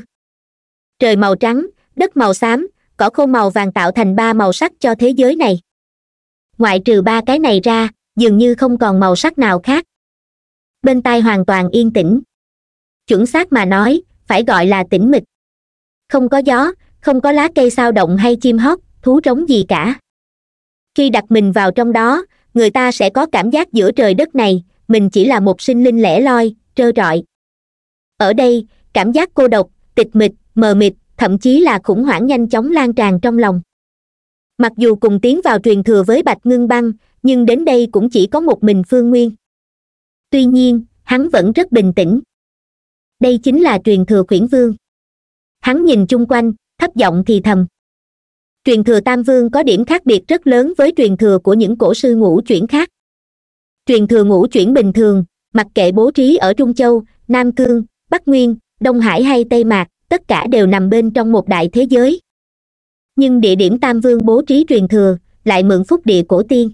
trời màu trắng đất màu xám cỏ khô màu vàng tạo thành ba màu sắc cho thế giới này ngoại trừ ba cái này ra dường như không còn màu sắc nào khác bên tai hoàn toàn yên tĩnh chuẩn xác mà nói phải gọi là tĩnh mịch không có gió không có lá cây sao động hay chim hót thú trống gì cả khi đặt mình vào trong đó người ta sẽ có cảm giác giữa trời đất này mình chỉ là một sinh linh lẻ loi trơ trọi ở đây cảm giác cô độc tịch mịch mờ mịt thậm chí là khủng hoảng nhanh chóng lan tràn trong lòng mặc dù cùng tiến vào truyền thừa với bạch ngưng băng nhưng đến đây cũng chỉ có một mình phương nguyên tuy nhiên hắn vẫn rất bình tĩnh đây chính là truyền thừa khuyển vương hắn nhìn chung quanh thấp giọng thì thầm truyền thừa tam vương có điểm khác biệt rất lớn với truyền thừa của những cổ sư ngũ chuyển khác truyền thừa ngũ chuyển bình thường mặc kệ bố trí ở trung châu nam cương bắc nguyên đông hải hay tây mạc tất cả đều nằm bên trong một đại thế giới nhưng địa điểm tam vương bố trí truyền thừa lại mượn phúc địa cổ tiên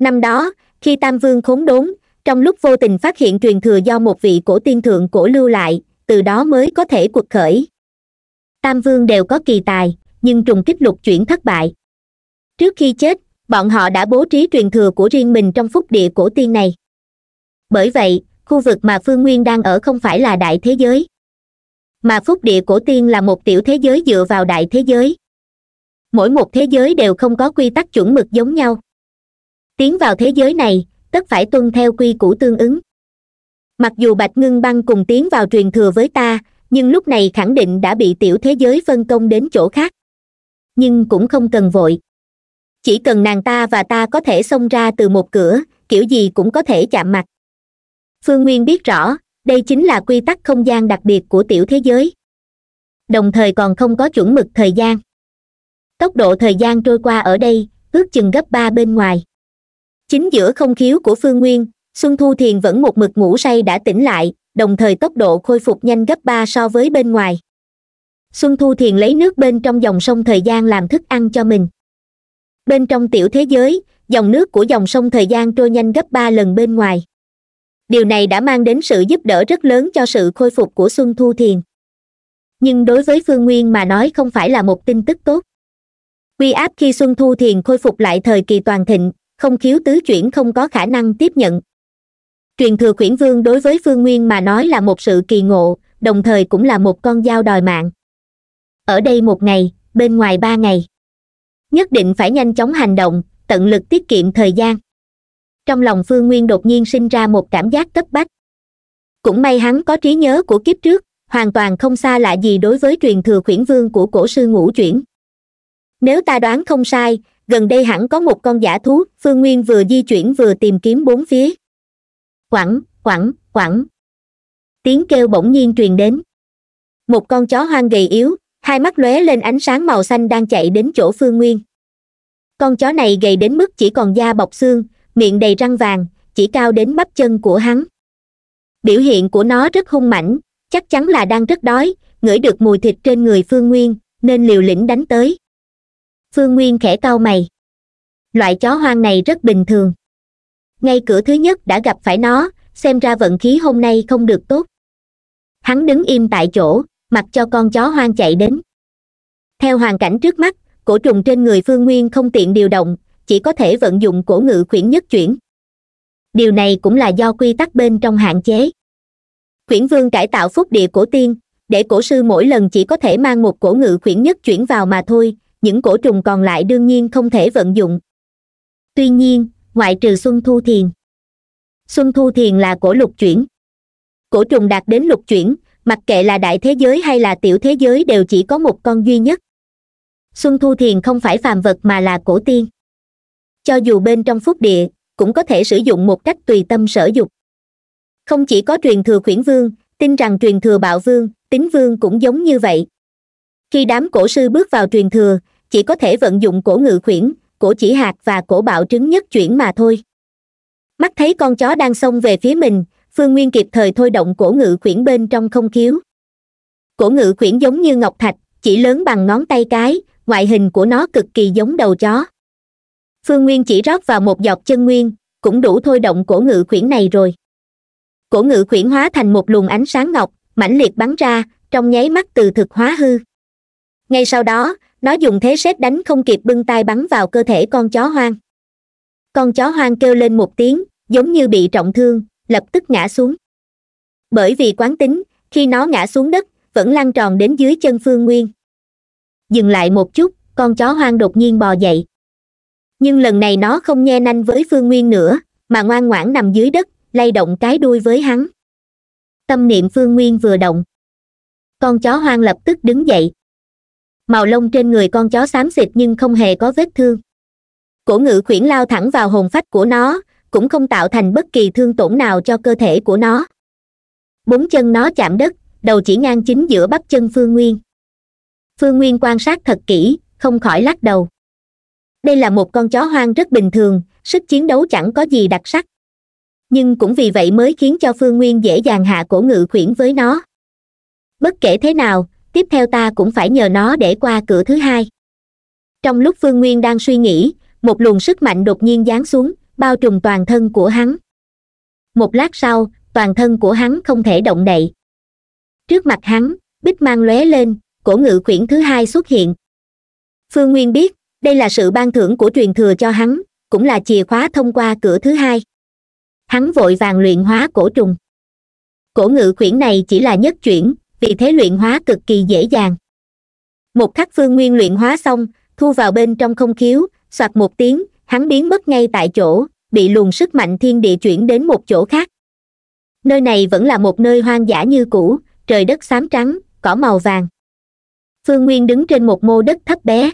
năm đó khi tam vương khốn đốn trong lúc vô tình phát hiện truyền thừa do một vị cổ tiên thượng cổ lưu lại từ đó mới có thể cuộc khởi tam vương đều có kỳ tài nhưng trùng kích lục chuyển thất bại trước khi chết bọn họ đã bố trí truyền thừa của riêng mình trong phúc địa cổ tiên này bởi vậy khu vực mà phương nguyên đang ở không phải là đại thế giới mà phúc địa cổ tiên là một tiểu thế giới dựa vào đại thế giới mỗi một thế giới đều không có quy tắc chuẩn mực giống nhau tiến vào thế giới này tất phải tuân theo quy củ tương ứng mặc dù bạch ngưng băng cùng tiến vào truyền thừa với ta nhưng lúc này khẳng định đã bị tiểu thế giới phân công đến chỗ khác nhưng cũng không cần vội chỉ cần nàng ta và ta có thể xông ra từ một cửa kiểu gì cũng có thể chạm mặt phương nguyên biết rõ đây chính là quy tắc không gian đặc biệt của tiểu thế giới đồng thời còn không có chuẩn mực thời gian tốc độ thời gian trôi qua ở đây ước chừng gấp ba bên ngoài chính giữa không khiếu của phương nguyên xuân thu thiền vẫn một mực ngủ say đã tỉnh lại đồng thời tốc độ khôi phục nhanh gấp ba so với bên ngoài xuân thu thiền lấy nước bên trong dòng sông thời gian làm thức ăn cho mình bên trong tiểu thế giới dòng nước của dòng sông thời gian trôi nhanh gấp ba lần bên ngoài điều này đã mang đến sự giúp đỡ rất lớn cho sự khôi phục của xuân thu thiền nhưng đối với phương nguyên mà nói không phải là một tin tức tốt uy áp khi xuân thu thiền khôi phục lại thời kỳ toàn thịnh không khiếu tứ chuyển không có khả năng tiếp nhận truyền thừa khuyển vương đối với phương nguyên mà nói là một sự kỳ ngộ đồng thời cũng là một con dao đòi mạng ở đây một ngày bên ngoài ba ngày nhất định phải nhanh chóng hành động tận lực tiết kiệm thời gian trong lòng phương nguyên đột nhiên sinh ra một cảm giác cấp bách cũng may hắn có trí nhớ của kiếp trước hoàn toàn không xa lạ gì đối với truyền thừa khuyển vương của cổ sư ngũ chuyển nếu ta đoán không sai gần đây hẳn có một con giả thú phương nguyên vừa di chuyển vừa tìm kiếm bốn phía quẳng quẳng quẳng tiếng kêu bỗng nhiên truyền đến một con chó hoang gầy yếu hai mắt lóe lên ánh sáng màu xanh đang chạy đến chỗ phương nguyên con chó này gầy đến mức chỉ còn da bọc xương miệng đầy răng vàng chỉ cao đến bắp chân của hắn biểu hiện của nó rất hung mãnh chắc chắn là đang rất đói ngửi được mùi thịt trên người phương nguyên nên liều lĩnh đánh tới phương nguyên khẽ cau mày loại chó hoang này rất bình thường ngay cửa thứ nhất đã gặp phải nó xem ra vận khí hôm nay không được tốt hắn đứng im tại chỗ mặc cho con chó hoang chạy đến theo hoàn cảnh trước mắt cổ trùng trên người phương nguyên không tiện điều động chỉ có thể vận dụng cổ ngự khuyển nhất chuyển điều này cũng là do quy tắc bên trong hạn chế khuyển vương cải tạo phúc địa cổ tiên để cổ sư mỗi lần chỉ có thể mang một cổ ngự khuyển nhất chuyển vào mà thôi những cổ trùng còn lại đương nhiên không thể vận dụng tuy nhiên ngoại trừ xuân thu thiền xuân thu thiền là cổ lục chuyển cổ trùng đạt đến lục chuyển mặc kệ là đại thế giới hay là tiểu thế giới đều chỉ có một con duy nhất xuân thu thiền không phải phàm vật mà là cổ tiên cho dù bên trong phúc địa cũng có thể sử dụng một cách tùy tâm sở dục không chỉ có truyền thừa khuyển vương tin rằng truyền thừa bạo vương tín vương cũng giống như vậy khi đám cổ sư bước vào truyền thừa chỉ có thể vận dụng cổ ngự khuyển cổ chỉ hạt và cổ bạo trứng nhất chuyển mà thôi mắt thấy con chó đang xông về phía mình phương nguyên kịp thời thôi động cổ ngự khuyển bên trong không khiếu cổ ngự khuyển giống như ngọc thạch chỉ lớn bằng ngón tay cái ngoại hình của nó cực kỳ giống đầu chó phương nguyên chỉ rót vào một giọt chân nguyên cũng đủ thôi động cổ ngự khuyển này rồi cổ ngự khuyển hóa thành một luồng ánh sáng ngọc mãnh liệt bắn ra trong nháy mắt từ thực hóa hư ngay sau đó nó dùng thế sét đánh không kịp bưng tay bắn vào cơ thể con chó hoang con chó hoang kêu lên một tiếng giống như bị trọng thương lập tức ngã xuống bởi vì quán tính khi nó ngã xuống đất vẫn lăn tròn đến dưới chân phương nguyên dừng lại một chút con chó hoang đột nhiên bò dậy nhưng lần này nó không nhe nanh với phương nguyên nữa mà ngoan ngoãn nằm dưới đất lay động cái đuôi với hắn tâm niệm phương nguyên vừa động con chó hoang lập tức đứng dậy màu lông trên người con chó xám xịt nhưng không hề có vết thương cổ ngự khuyển lao thẳng vào hồn phách của nó cũng không tạo thành bất kỳ thương tổn nào cho cơ thể của nó bốn chân nó chạm đất đầu chỉ ngang chính giữa bắp chân phương nguyên phương nguyên quan sát thật kỹ không khỏi lắc đầu đây là một con chó hoang rất bình thường sức chiến đấu chẳng có gì đặc sắc nhưng cũng vì vậy mới khiến cho phương nguyên dễ dàng hạ cổ ngự khuyển với nó bất kể thế nào tiếp theo ta cũng phải nhờ nó để qua cửa thứ hai trong lúc phương nguyên đang suy nghĩ một luồng sức mạnh đột nhiên giáng xuống bao trùm toàn thân của hắn một lát sau toàn thân của hắn không thể động đậy trước mặt hắn bích mang lóe lên cổ ngự quyển thứ hai xuất hiện phương nguyên biết đây là sự ban thưởng của truyền thừa cho hắn cũng là chìa khóa thông qua cửa thứ hai hắn vội vàng luyện hóa cổ trùng cổ ngự quyển này chỉ là nhất chuyển vì thế luyện hóa cực kỳ dễ dàng một khắc phương nguyên luyện hóa xong thu vào bên trong không khiếu soạt một tiếng hắn biến mất ngay tại chỗ bị luồng sức mạnh thiên địa chuyển đến một chỗ khác nơi này vẫn là một nơi hoang dã như cũ trời đất xám trắng cỏ màu vàng phương nguyên đứng trên một mô đất thấp bé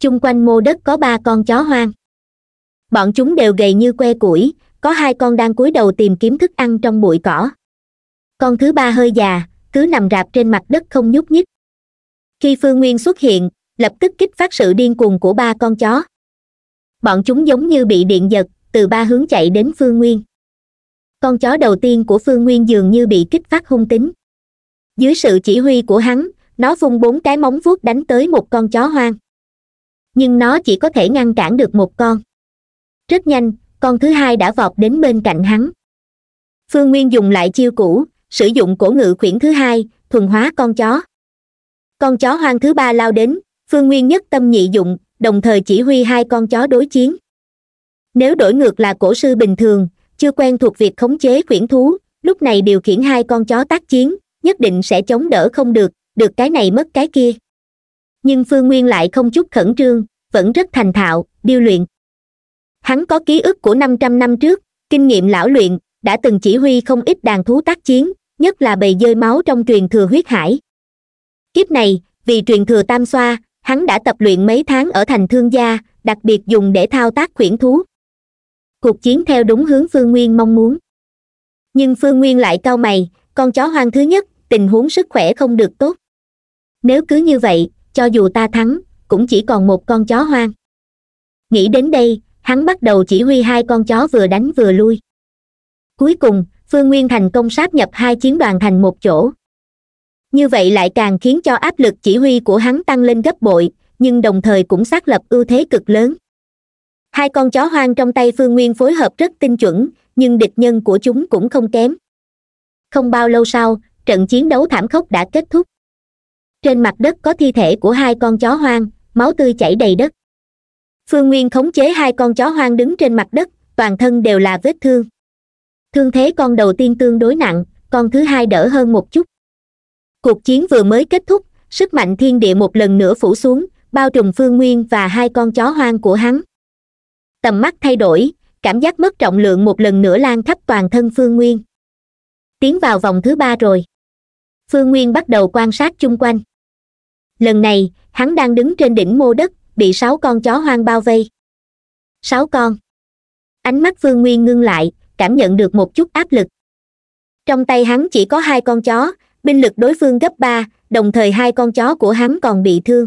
chung quanh mô đất có ba con chó hoang bọn chúng đều gầy như que củi có hai con đang cúi đầu tìm kiếm thức ăn trong bụi cỏ con thứ ba hơi già cứ nằm rạp trên mặt đất không nhúc nhích khi phương nguyên xuất hiện lập tức kích phát sự điên cuồng của ba con chó bọn chúng giống như bị điện giật từ ba hướng chạy đến phương nguyên con chó đầu tiên của phương nguyên dường như bị kích phát hung tính dưới sự chỉ huy của hắn nó vung bốn cái móng vuốt đánh tới một con chó hoang nhưng nó chỉ có thể ngăn cản được một con rất nhanh con thứ hai đã vọt đến bên cạnh hắn phương nguyên dùng lại chiêu cũ sử dụng cổ ngự khuyển thứ hai thuần hóa con chó con chó hoang thứ ba lao đến phương nguyên nhất tâm nhị dụng đồng thời chỉ huy hai con chó đối chiến nếu đổi ngược là cổ sư bình thường chưa quen thuộc việc khống chế khuyển thú lúc này điều khiển hai con chó tác chiến nhất định sẽ chống đỡ không được được cái này mất cái kia nhưng phương nguyên lại không chút khẩn trương vẫn rất thành thạo điêu luyện hắn có ký ức của năm trăm năm trước kinh nghiệm lão luyện đã từng chỉ huy không ít đàn thú tác chiến nhất là bầy dơi máu trong truyền thừa huyết hải kiếp này vì truyền thừa tam xoa hắn đã tập luyện mấy tháng ở thành thương gia đặc biệt dùng để thao tác khuyển thú cuộc chiến theo đúng hướng phương nguyên mong muốn nhưng phương nguyên lại cau mày con chó hoang thứ nhất tình huống sức khỏe không được tốt nếu cứ như vậy cho dù ta thắng cũng chỉ còn một con chó hoang nghĩ đến đây hắn bắt đầu chỉ huy hai con chó vừa đánh vừa lui cuối cùng phương nguyên thành công sáp nhập hai chiến đoàn thành một chỗ như vậy lại càng khiến cho áp lực chỉ huy của hắn tăng lên gấp bội nhưng đồng thời cũng xác lập ưu thế cực lớn hai con chó hoang trong tay phương nguyên phối hợp rất tinh chuẩn nhưng địch nhân của chúng cũng không kém không bao lâu sau trận chiến đấu thảm khốc đã kết thúc trên mặt đất có thi thể của hai con chó hoang máu tươi chảy đầy đất phương nguyên khống chế hai con chó hoang đứng trên mặt đất toàn thân đều là vết thương thương thế con đầu tiên tương đối nặng con thứ hai đỡ hơn một chút cuộc chiến vừa mới kết thúc sức mạnh thiên địa một lần nữa phủ xuống bao trùm phương nguyên và hai con chó hoang của hắn tầm mắt thay đổi cảm giác mất trọng lượng một lần nữa lan khắp toàn thân phương nguyên tiến vào vòng thứ ba rồi phương nguyên bắt đầu quan sát chung quanh lần này hắn đang đứng trên đỉnh mô đất bị sáu con chó hoang bao vây sáu con ánh mắt phương nguyên ngưng lại cảm nhận được một chút áp lực trong tay hắn chỉ có hai con chó binh lực đối phương gấp ba đồng thời hai con chó của hắn còn bị thương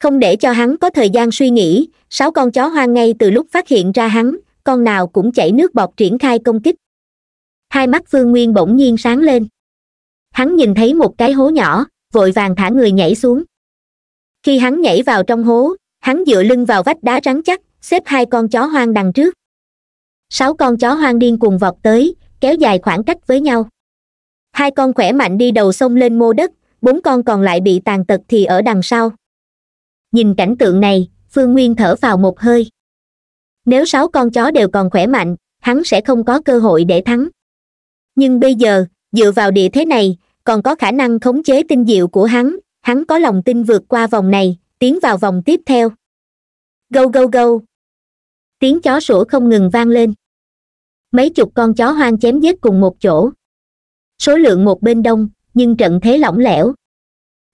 không để cho hắn có thời gian suy nghĩ sáu con chó hoang ngay từ lúc phát hiện ra hắn con nào cũng chảy nước bọt triển khai công kích hai mắt phương nguyên bỗng nhiên sáng lên hắn nhìn thấy một cái hố nhỏ vội vàng thả người nhảy xuống khi hắn nhảy vào trong hố hắn dựa lưng vào vách đá rắn chắc xếp hai con chó hoang đằng trước sáu con chó hoang điên cuồng vọt tới kéo dài khoảng cách với nhau hai con khỏe mạnh đi đầu sông lên mô đất bốn con còn lại bị tàn tật thì ở đằng sau nhìn cảnh tượng này phương nguyên thở vào một hơi nếu sáu con chó đều còn khỏe mạnh hắn sẽ không có cơ hội để thắng nhưng bây giờ dựa vào địa thế này còn có khả năng khống chế tinh diệu của hắn hắn có lòng tin vượt qua vòng này tiến vào vòng tiếp theo gâu gâu gâu tiếng chó sủa không ngừng vang lên mấy chục con chó hoang chém giết cùng một chỗ số lượng một bên đông nhưng trận thế lỏng lẻo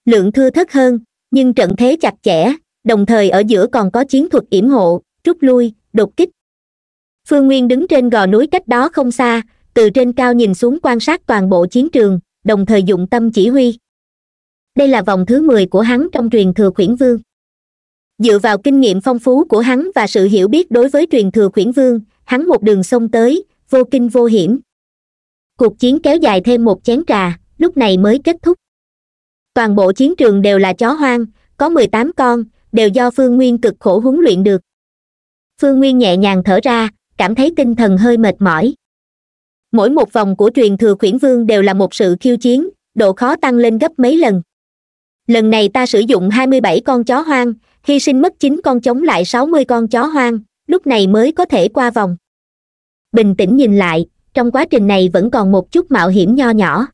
lượng thưa thất hơn nhưng trận thế chặt chẽ đồng thời ở giữa còn có chiến thuật yểm hộ rút lui đột kích phương nguyên đứng trên gò núi cách đó không xa từ trên cao nhìn xuống quan sát toàn bộ chiến trường đồng thời dụng tâm chỉ huy đây là vòng thứ mười của hắn trong truyền thừa khuyển vương dựa vào kinh nghiệm phong phú của hắn và sự hiểu biết đối với truyền thừa khuyển vương hắn một đường xông tới vô kinh vô hiểm cuộc chiến kéo dài thêm một chén trà lúc này mới kết thúc toàn bộ chiến trường đều là chó hoang có mười tám con đều do phương nguyên cực khổ huấn luyện được phương nguyên nhẹ nhàng thở ra cảm thấy tinh thần hơi mệt mỏi mỗi một vòng của truyền thừa khuyển vương đều là một sự khiêu chiến độ khó tăng lên gấp mấy lần lần này ta sử dụng hai mươi bảy con chó hoang hy sinh mất chín con chống lại sáu mươi con chó hoang lúc này mới có thể qua vòng bình tĩnh nhìn lại trong quá trình này vẫn còn một chút mạo hiểm nho nhỏ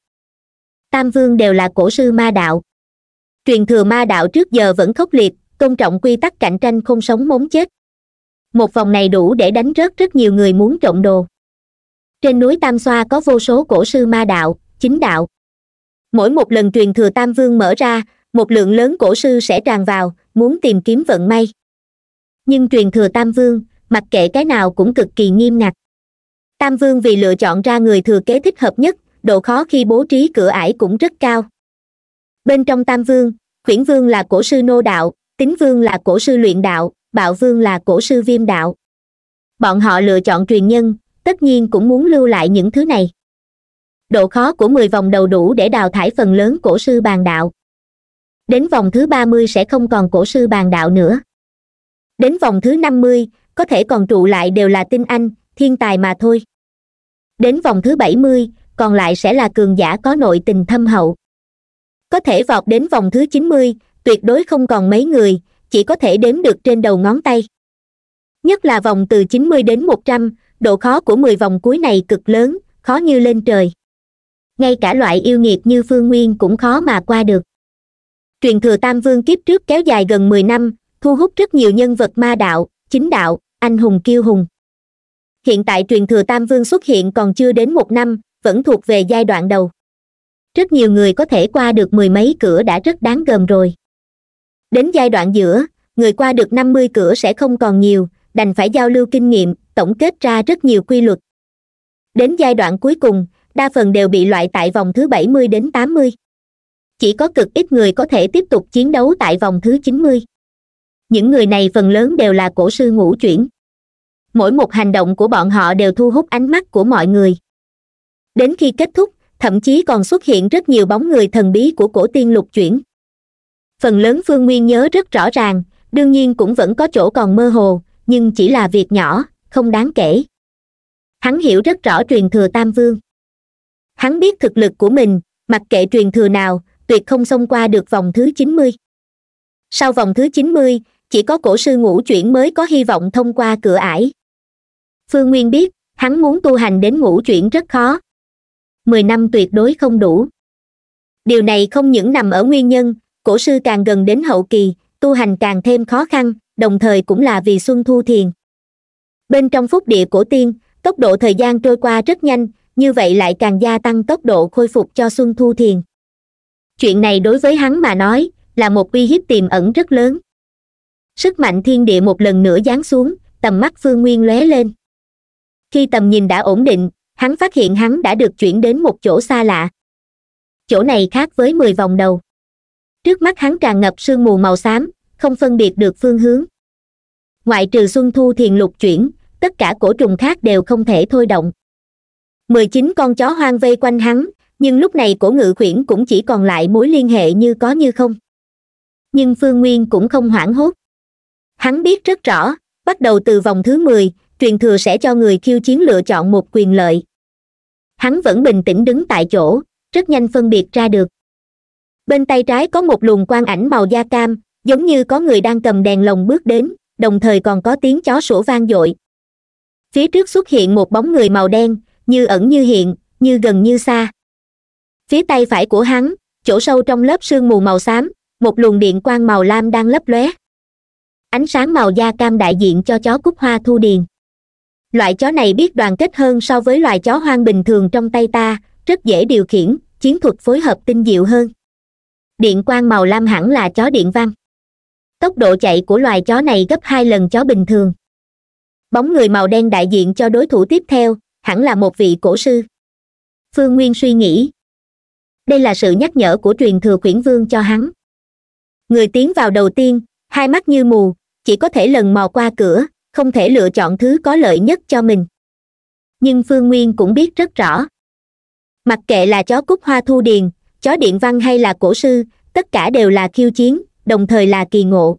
tam vương đều là cổ sư ma đạo truyền thừa ma đạo trước giờ vẫn khốc liệt tôn trọng quy tắc cạnh tranh không sống mốn chết một vòng này đủ để đánh rớt rất nhiều người muốn trộm đồ trên núi tam xoa có vô số cổ sư ma đạo chính đạo mỗi một lần truyền thừa tam vương mở ra một lượng lớn cổ sư sẽ tràn vào muốn tìm kiếm vận may nhưng truyền thừa tam vương mặc kệ cái nào cũng cực kỳ nghiêm ngặt tam vương vì lựa chọn ra người thừa kế thích hợp nhất độ khó khi bố trí cửa ải cũng rất cao bên trong tam vương khuyển vương là cổ sư nô đạo tín vương là cổ sư luyện đạo bạo vương là cổ sư viêm đạo bọn họ lựa chọn truyền nhân tất nhiên cũng muốn lưu lại những thứ này độ khó của mười vòng đầu đủ để đào thải phần lớn cổ sư bàn đạo đến vòng thứ ba mươi sẽ không còn cổ sư bàn đạo nữa đến vòng thứ năm mươi có thể còn trụ lại đều là tinh anh thiên tài mà thôi đến vòng thứ bảy mươi còn lại sẽ là cường giả có nội tình thâm hậu có thể vọt đến vòng thứ chín mươi tuyệt đối không còn mấy người chỉ có thể đếm được trên đầu ngón tay nhất là vòng từ chín mươi đến một trăm độ khó của mười vòng cuối này cực lớn khó như lên trời ngay cả loại yêu nghiệt như phương nguyên cũng khó mà qua được truyền thừa tam vương kiếp trước kéo dài gần mười năm thu hút rất nhiều nhân vật ma đạo chính đạo anh hùng kiêu hùng hiện tại truyền thừa tam vương xuất hiện còn chưa đến một năm vẫn thuộc về giai đoạn đầu rất nhiều người có thể qua được mười mấy cửa đã rất đáng gờm rồi đến giai đoạn giữa người qua được năm mươi cửa sẽ không còn nhiều đành phải giao lưu kinh nghiệm tổng kết ra rất nhiều quy luật đến giai đoạn cuối cùng đa phần đều bị loại tại vòng thứ bảy mươi đến tám mươi chỉ có cực ít người có thể tiếp tục chiến đấu tại vòng thứ chín mươi những người này phần lớn đều là cổ sư ngũ chuyển mỗi một hành động của bọn họ đều thu hút ánh mắt của mọi người đến khi kết thúc thậm chí còn xuất hiện rất nhiều bóng người thần bí của cổ tiên lục chuyển phần lớn phương nguyên nhớ rất rõ ràng đương nhiên cũng vẫn có chỗ còn mơ hồ nhưng chỉ là việc nhỏ không đáng kể hắn hiểu rất rõ truyền thừa tam vương hắn biết thực lực của mình mặc kệ truyền thừa nào tuyệt không xông qua được vòng thứ chín mươi sau vòng thứ chín mươi chỉ có cổ sư ngũ chuyển mới có hy vọng thông qua cửa ải phương nguyên biết hắn muốn tu hành đến ngũ chuyển rất khó mười năm tuyệt đối không đủ điều này không những nằm ở nguyên nhân cổ sư càng gần đến hậu kỳ tu hành càng thêm khó khăn đồng thời cũng là vì xuân thu thiền bên trong phúc địa cổ tiên tốc độ thời gian trôi qua rất nhanh như vậy lại càng gia tăng tốc độ khôi phục cho xuân thu thiền chuyện này đối với hắn mà nói là một uy hiếp tiềm ẩn rất lớn sức mạnh thiên địa một lần nữa giáng xuống tầm mắt phương nguyên lóe lên khi tầm nhìn đã ổn định hắn phát hiện hắn đã được chuyển đến một chỗ xa lạ chỗ này khác với mười vòng đầu trước mắt hắn tràn ngập sương mù màu xám không phân biệt được phương hướng ngoại trừ xuân thu thiền lục chuyển tất cả cổ trùng khác đều không thể thôi động mười chín con chó hoang vây quanh hắn nhưng lúc này cổ ngự khuyển cũng chỉ còn lại mối liên hệ như có như không nhưng phương nguyên cũng không hoảng hốt hắn biết rất rõ bắt đầu từ vòng thứ mười truyền thừa sẽ cho người khiêu chiến lựa chọn một quyền lợi hắn vẫn bình tĩnh đứng tại chỗ rất nhanh phân biệt ra được bên tay trái có một luồng quang ảnh màu da cam giống như có người đang cầm đèn lồng bước đến đồng thời còn có tiếng chó sủa vang dội phía trước xuất hiện một bóng người màu đen như ẩn như hiện như gần như xa phía tay phải của hắn chỗ sâu trong lớp sương mù màu xám một luồng điện quang màu lam đang lấp lóe ánh sáng màu da cam đại diện cho chó cúc hoa thu điền loại chó này biết đoàn kết hơn so với loài chó hoang bình thường trong tay ta rất dễ điều khiển chiến thuật phối hợp tinh diệu hơn điện quang màu lam hẳn là chó điện văn tốc độ chạy của loài chó này gấp hai lần chó bình thường bóng người màu đen đại diện cho đối thủ tiếp theo hẳn là một vị cổ sư phương nguyên suy nghĩ đây là sự nhắc nhở của truyền thừa khuyển vương cho hắn người tiến vào đầu tiên hai mắt như mù chỉ có thể lần mò qua cửa không thể lựa chọn thứ có lợi nhất cho mình nhưng phương nguyên cũng biết rất rõ mặc kệ là chó cúc hoa thu điền chó điện văn hay là cổ sư tất cả đều là khiêu chiến đồng thời là kỳ ngộ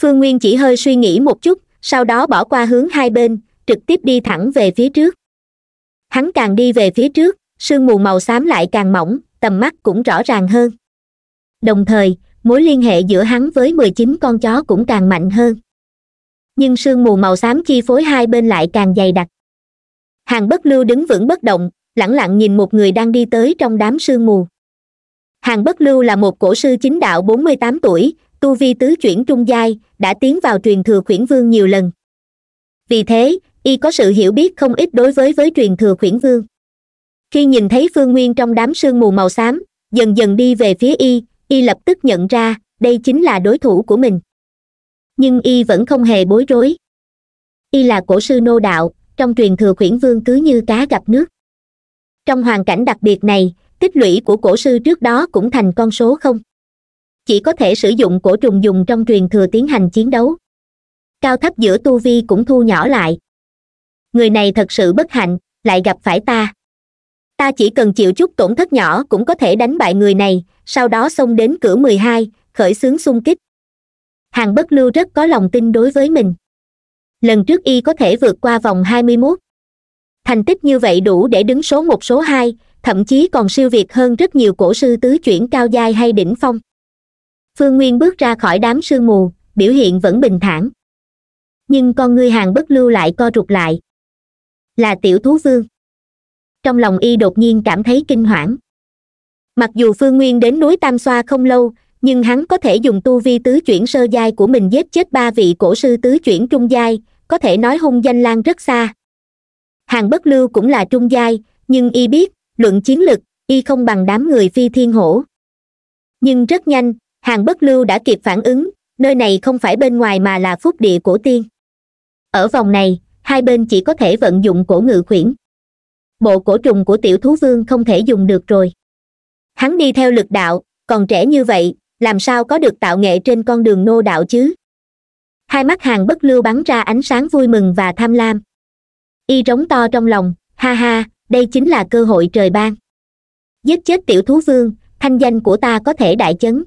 phương nguyên chỉ hơi suy nghĩ một chút sau đó bỏ qua hướng hai bên trực tiếp đi thẳng về phía trước hắn càng đi về phía trước sương mù màu xám lại càng mỏng tầm mắt cũng rõ ràng hơn đồng thời mối liên hệ giữa hắn với mười chín con chó cũng càng mạnh hơn nhưng sương mù màu xám chi phối hai bên lại càng dày đặc hàng bất lưu đứng vững bất động lẳng lặng nhìn một người đang đi tới trong đám sương mù hàng bất lưu là một cổ sư chính đạo bốn mươi tám tuổi tu vi tứ chuyển trung giai đã tiến vào truyền thừa khuyển vương nhiều lần vì thế y có sự hiểu biết không ít đối với với truyền thừa khuyển vương khi nhìn thấy phương nguyên trong đám sương mù màu xám dần dần đi về phía y y lập tức nhận ra đây chính là đối thủ của mình nhưng y vẫn không hề bối rối y là cổ sư nô đạo trong truyền thừa khuyển vương cứ như cá gặp nước trong hoàn cảnh đặc biệt này tích lũy của cổ sư trước đó cũng thành con số không chỉ có thể sử dụng cổ trùng dùng trong truyền thừa tiến hành chiến đấu cao thấp giữa tu vi cũng thu nhỏ lại người này thật sự bất hạnh lại gặp phải ta ta chỉ cần chịu chút tổn thất nhỏ cũng có thể đánh bại người này sau đó xông đến cửa mười hai khởi xướng xung kích hàng bất lưu rất có lòng tin đối với mình lần trước y có thể vượt qua vòng hai mươi mốt thành tích như vậy đủ để đứng số một số hai thậm chí còn siêu việt hơn rất nhiều cổ sư tứ chuyển cao giai hay đỉnh phong phương nguyên bước ra khỏi đám sương mù biểu hiện vẫn bình thản nhưng con ngươi hàng bất lưu lại co rụt lại là tiểu thú vương trong lòng y đột nhiên cảm thấy kinh hoảng mặc dù phương nguyên đến núi tam xoa không lâu nhưng hắn có thể dùng tu vi tứ chuyển sơ giai của mình giết chết ba vị cổ sư tứ chuyển trung giai có thể nói hung danh lan rất xa hàng bất lưu cũng là trung giai nhưng y biết luận chiến lực y không bằng đám người phi thiên hổ nhưng rất nhanh hàng bất lưu đã kịp phản ứng nơi này không phải bên ngoài mà là phúc địa cổ tiên ở vòng này hai bên chỉ có thể vận dụng cổ ngự khuyển bộ cổ trùng của tiểu thú vương không thể dùng được rồi hắn đi theo lực đạo còn trẻ như vậy làm sao có được tạo nghệ trên con đường nô đạo chứ hai mắt hàng bất lưu bắn ra ánh sáng vui mừng và tham lam y rống to trong lòng ha ha đây chính là cơ hội trời ban giết chết tiểu thú vương thanh danh của ta có thể đại chấn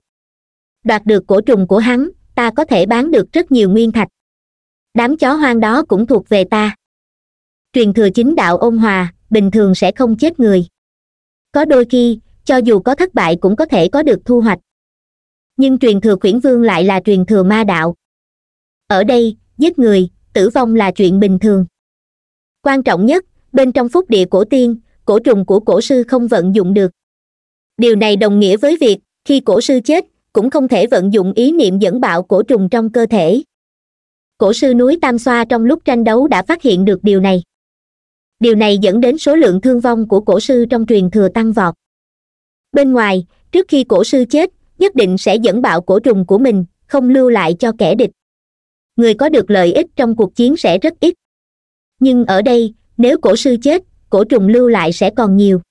đoạt được cổ trùng của hắn ta có thể bán được rất nhiều nguyên thạch đám chó hoang đó cũng thuộc về ta truyền thừa chính đạo ôn hòa bình thường sẽ không chết người có đôi khi cho dù có thất bại cũng có thể có được thu hoạch nhưng truyền thừa khuyển vương lại là truyền thừa ma đạo ở đây giết người tử vong là chuyện bình thường quan trọng nhất bên trong phúc địa cổ tiên cổ trùng của cổ sư không vận dụng được điều này đồng nghĩa với việc khi cổ sư chết cũng không thể vận dụng ý niệm dẫn bạo cổ trùng trong cơ thể cổ sư núi tam xoa trong lúc tranh đấu đã phát hiện được điều này điều này dẫn đến số lượng thương vong của cổ sư trong truyền thừa tăng vọt bên ngoài trước khi cổ sư chết nhất định sẽ dẫn bạo cổ trùng của mình không lưu lại cho kẻ địch người có được lợi ích trong cuộc chiến sẽ rất ít nhưng ở đây nếu cổ sư chết cổ trùng lưu lại sẽ còn nhiều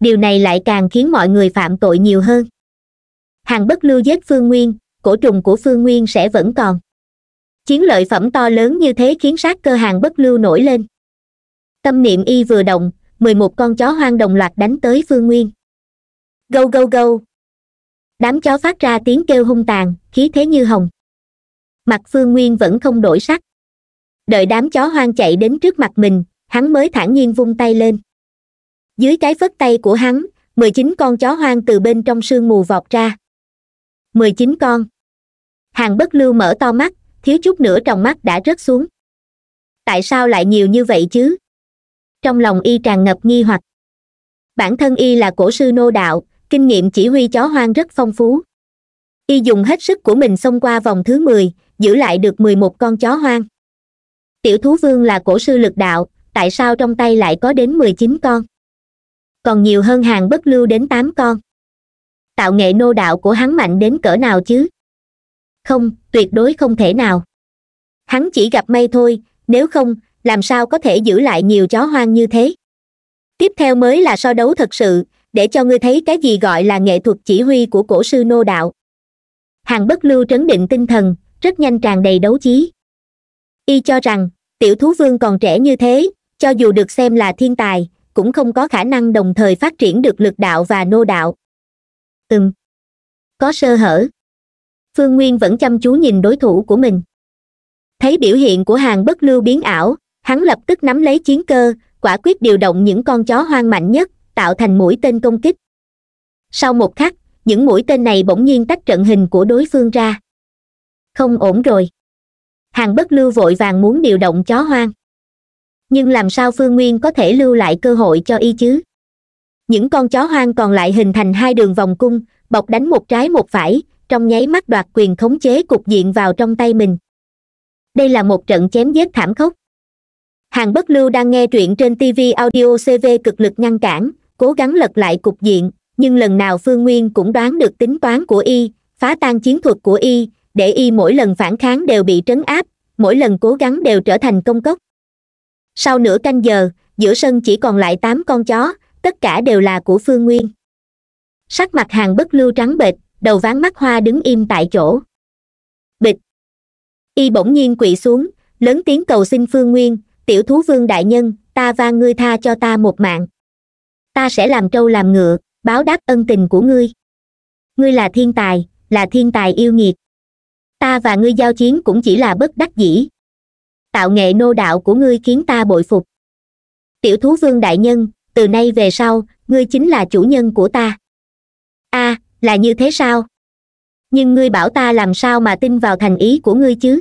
điều này lại càng khiến mọi người phạm tội nhiều hơn hàng bất lưu giết phương nguyên cổ trùng của phương nguyên sẽ vẫn còn chiến lợi phẩm to lớn như thế khiến sát cơ hàng bất lưu nổi lên tâm niệm y vừa động mười một con chó hoang đồng loạt đánh tới phương nguyên gâu gâu gâu đám chó phát ra tiếng kêu hung tàn khí thế như hồng mặt phương nguyên vẫn không đổi sắc đợi đám chó hoang chạy đến trước mặt mình hắn mới thản nhiên vung tay lên dưới cái phất tay của hắn mười chín con chó hoang từ bên trong sương mù vọt ra mười chín con hàng bất lưu mở to mắt thiếu chút nữa trong mắt đã rớt xuống tại sao lại nhiều như vậy chứ trong lòng y tràn ngập nghi hoặc bản thân y là cổ sư nô đạo kinh nghiệm chỉ huy chó hoang rất phong phú y dùng hết sức của mình xông qua vòng thứ mười giữ lại được mười một con chó hoang tiểu thú vương là cổ sư lực đạo tại sao trong tay lại có đến mười chín con còn nhiều hơn hàng bất lưu đến tám con tạo nghệ nô đạo của hắn mạnh đến cỡ nào chứ không tuyệt đối không thể nào hắn chỉ gặp may thôi nếu không làm sao có thể giữ lại nhiều chó hoang như thế tiếp theo mới là so đấu thật sự để cho ngươi thấy cái gì gọi là nghệ thuật chỉ huy của cổ sư nô đạo hàng bất lưu trấn định tinh thần rất nhanh tràn đầy đấu chí y cho rằng tiểu thú vương còn trẻ như thế cho dù được xem là thiên tài cũng không có khả năng đồng thời phát triển được lực đạo và nô đạo ừm có sơ hở phương nguyên vẫn chăm chú nhìn đối thủ của mình thấy biểu hiện của hàng bất lưu biến ảo hắn lập tức nắm lấy chiến cơ quả quyết điều động những con chó hoang mạnh nhất tạo thành mũi tên công kích sau một khắc những mũi tên này bỗng nhiên tách trận hình của đối phương ra không ổn rồi hàng bất lưu vội vàng muốn điều động chó hoang nhưng làm sao phương nguyên có thể lưu lại cơ hội cho y chứ những con chó hoang còn lại hình thành hai đường vòng cung bọc đánh một trái một phải trong nháy mắt đoạt quyền khống chế cục diện vào trong tay mình đây là một trận chém giết thảm khốc hàng bất lưu đang nghe truyện trên tv audio cv cực lực ngăn cản cố gắng lật lại cục diện nhưng lần nào phương nguyên cũng đoán được tính toán của y phá tan chiến thuật của y để y mỗi lần phản kháng đều bị trấn áp mỗi lần cố gắng đều trở thành công cốc sau nửa canh giờ giữa sân chỉ còn lại tám con chó tất cả đều là của phương nguyên sắc mặt hàng bất lưu trắng bệch đầu ván mắt hoa đứng im tại chỗ bịch y bỗng nhiên quỵ xuống lớn tiếng cầu xin phương nguyên tiểu thú vương đại nhân ta van ngươi tha cho ta một mạng ta sẽ làm trâu làm ngựa báo đáp ân tình của ngươi ngươi là thiên tài là thiên tài yêu nghiệt ta và ngươi giao chiến cũng chỉ là bất đắc dĩ tạo nghệ nô đạo của ngươi khiến ta bội phục tiểu thú vương đại nhân từ nay về sau ngươi chính là chủ nhân của ta a à, là như thế sao nhưng ngươi bảo ta làm sao mà tin vào thành ý của ngươi chứ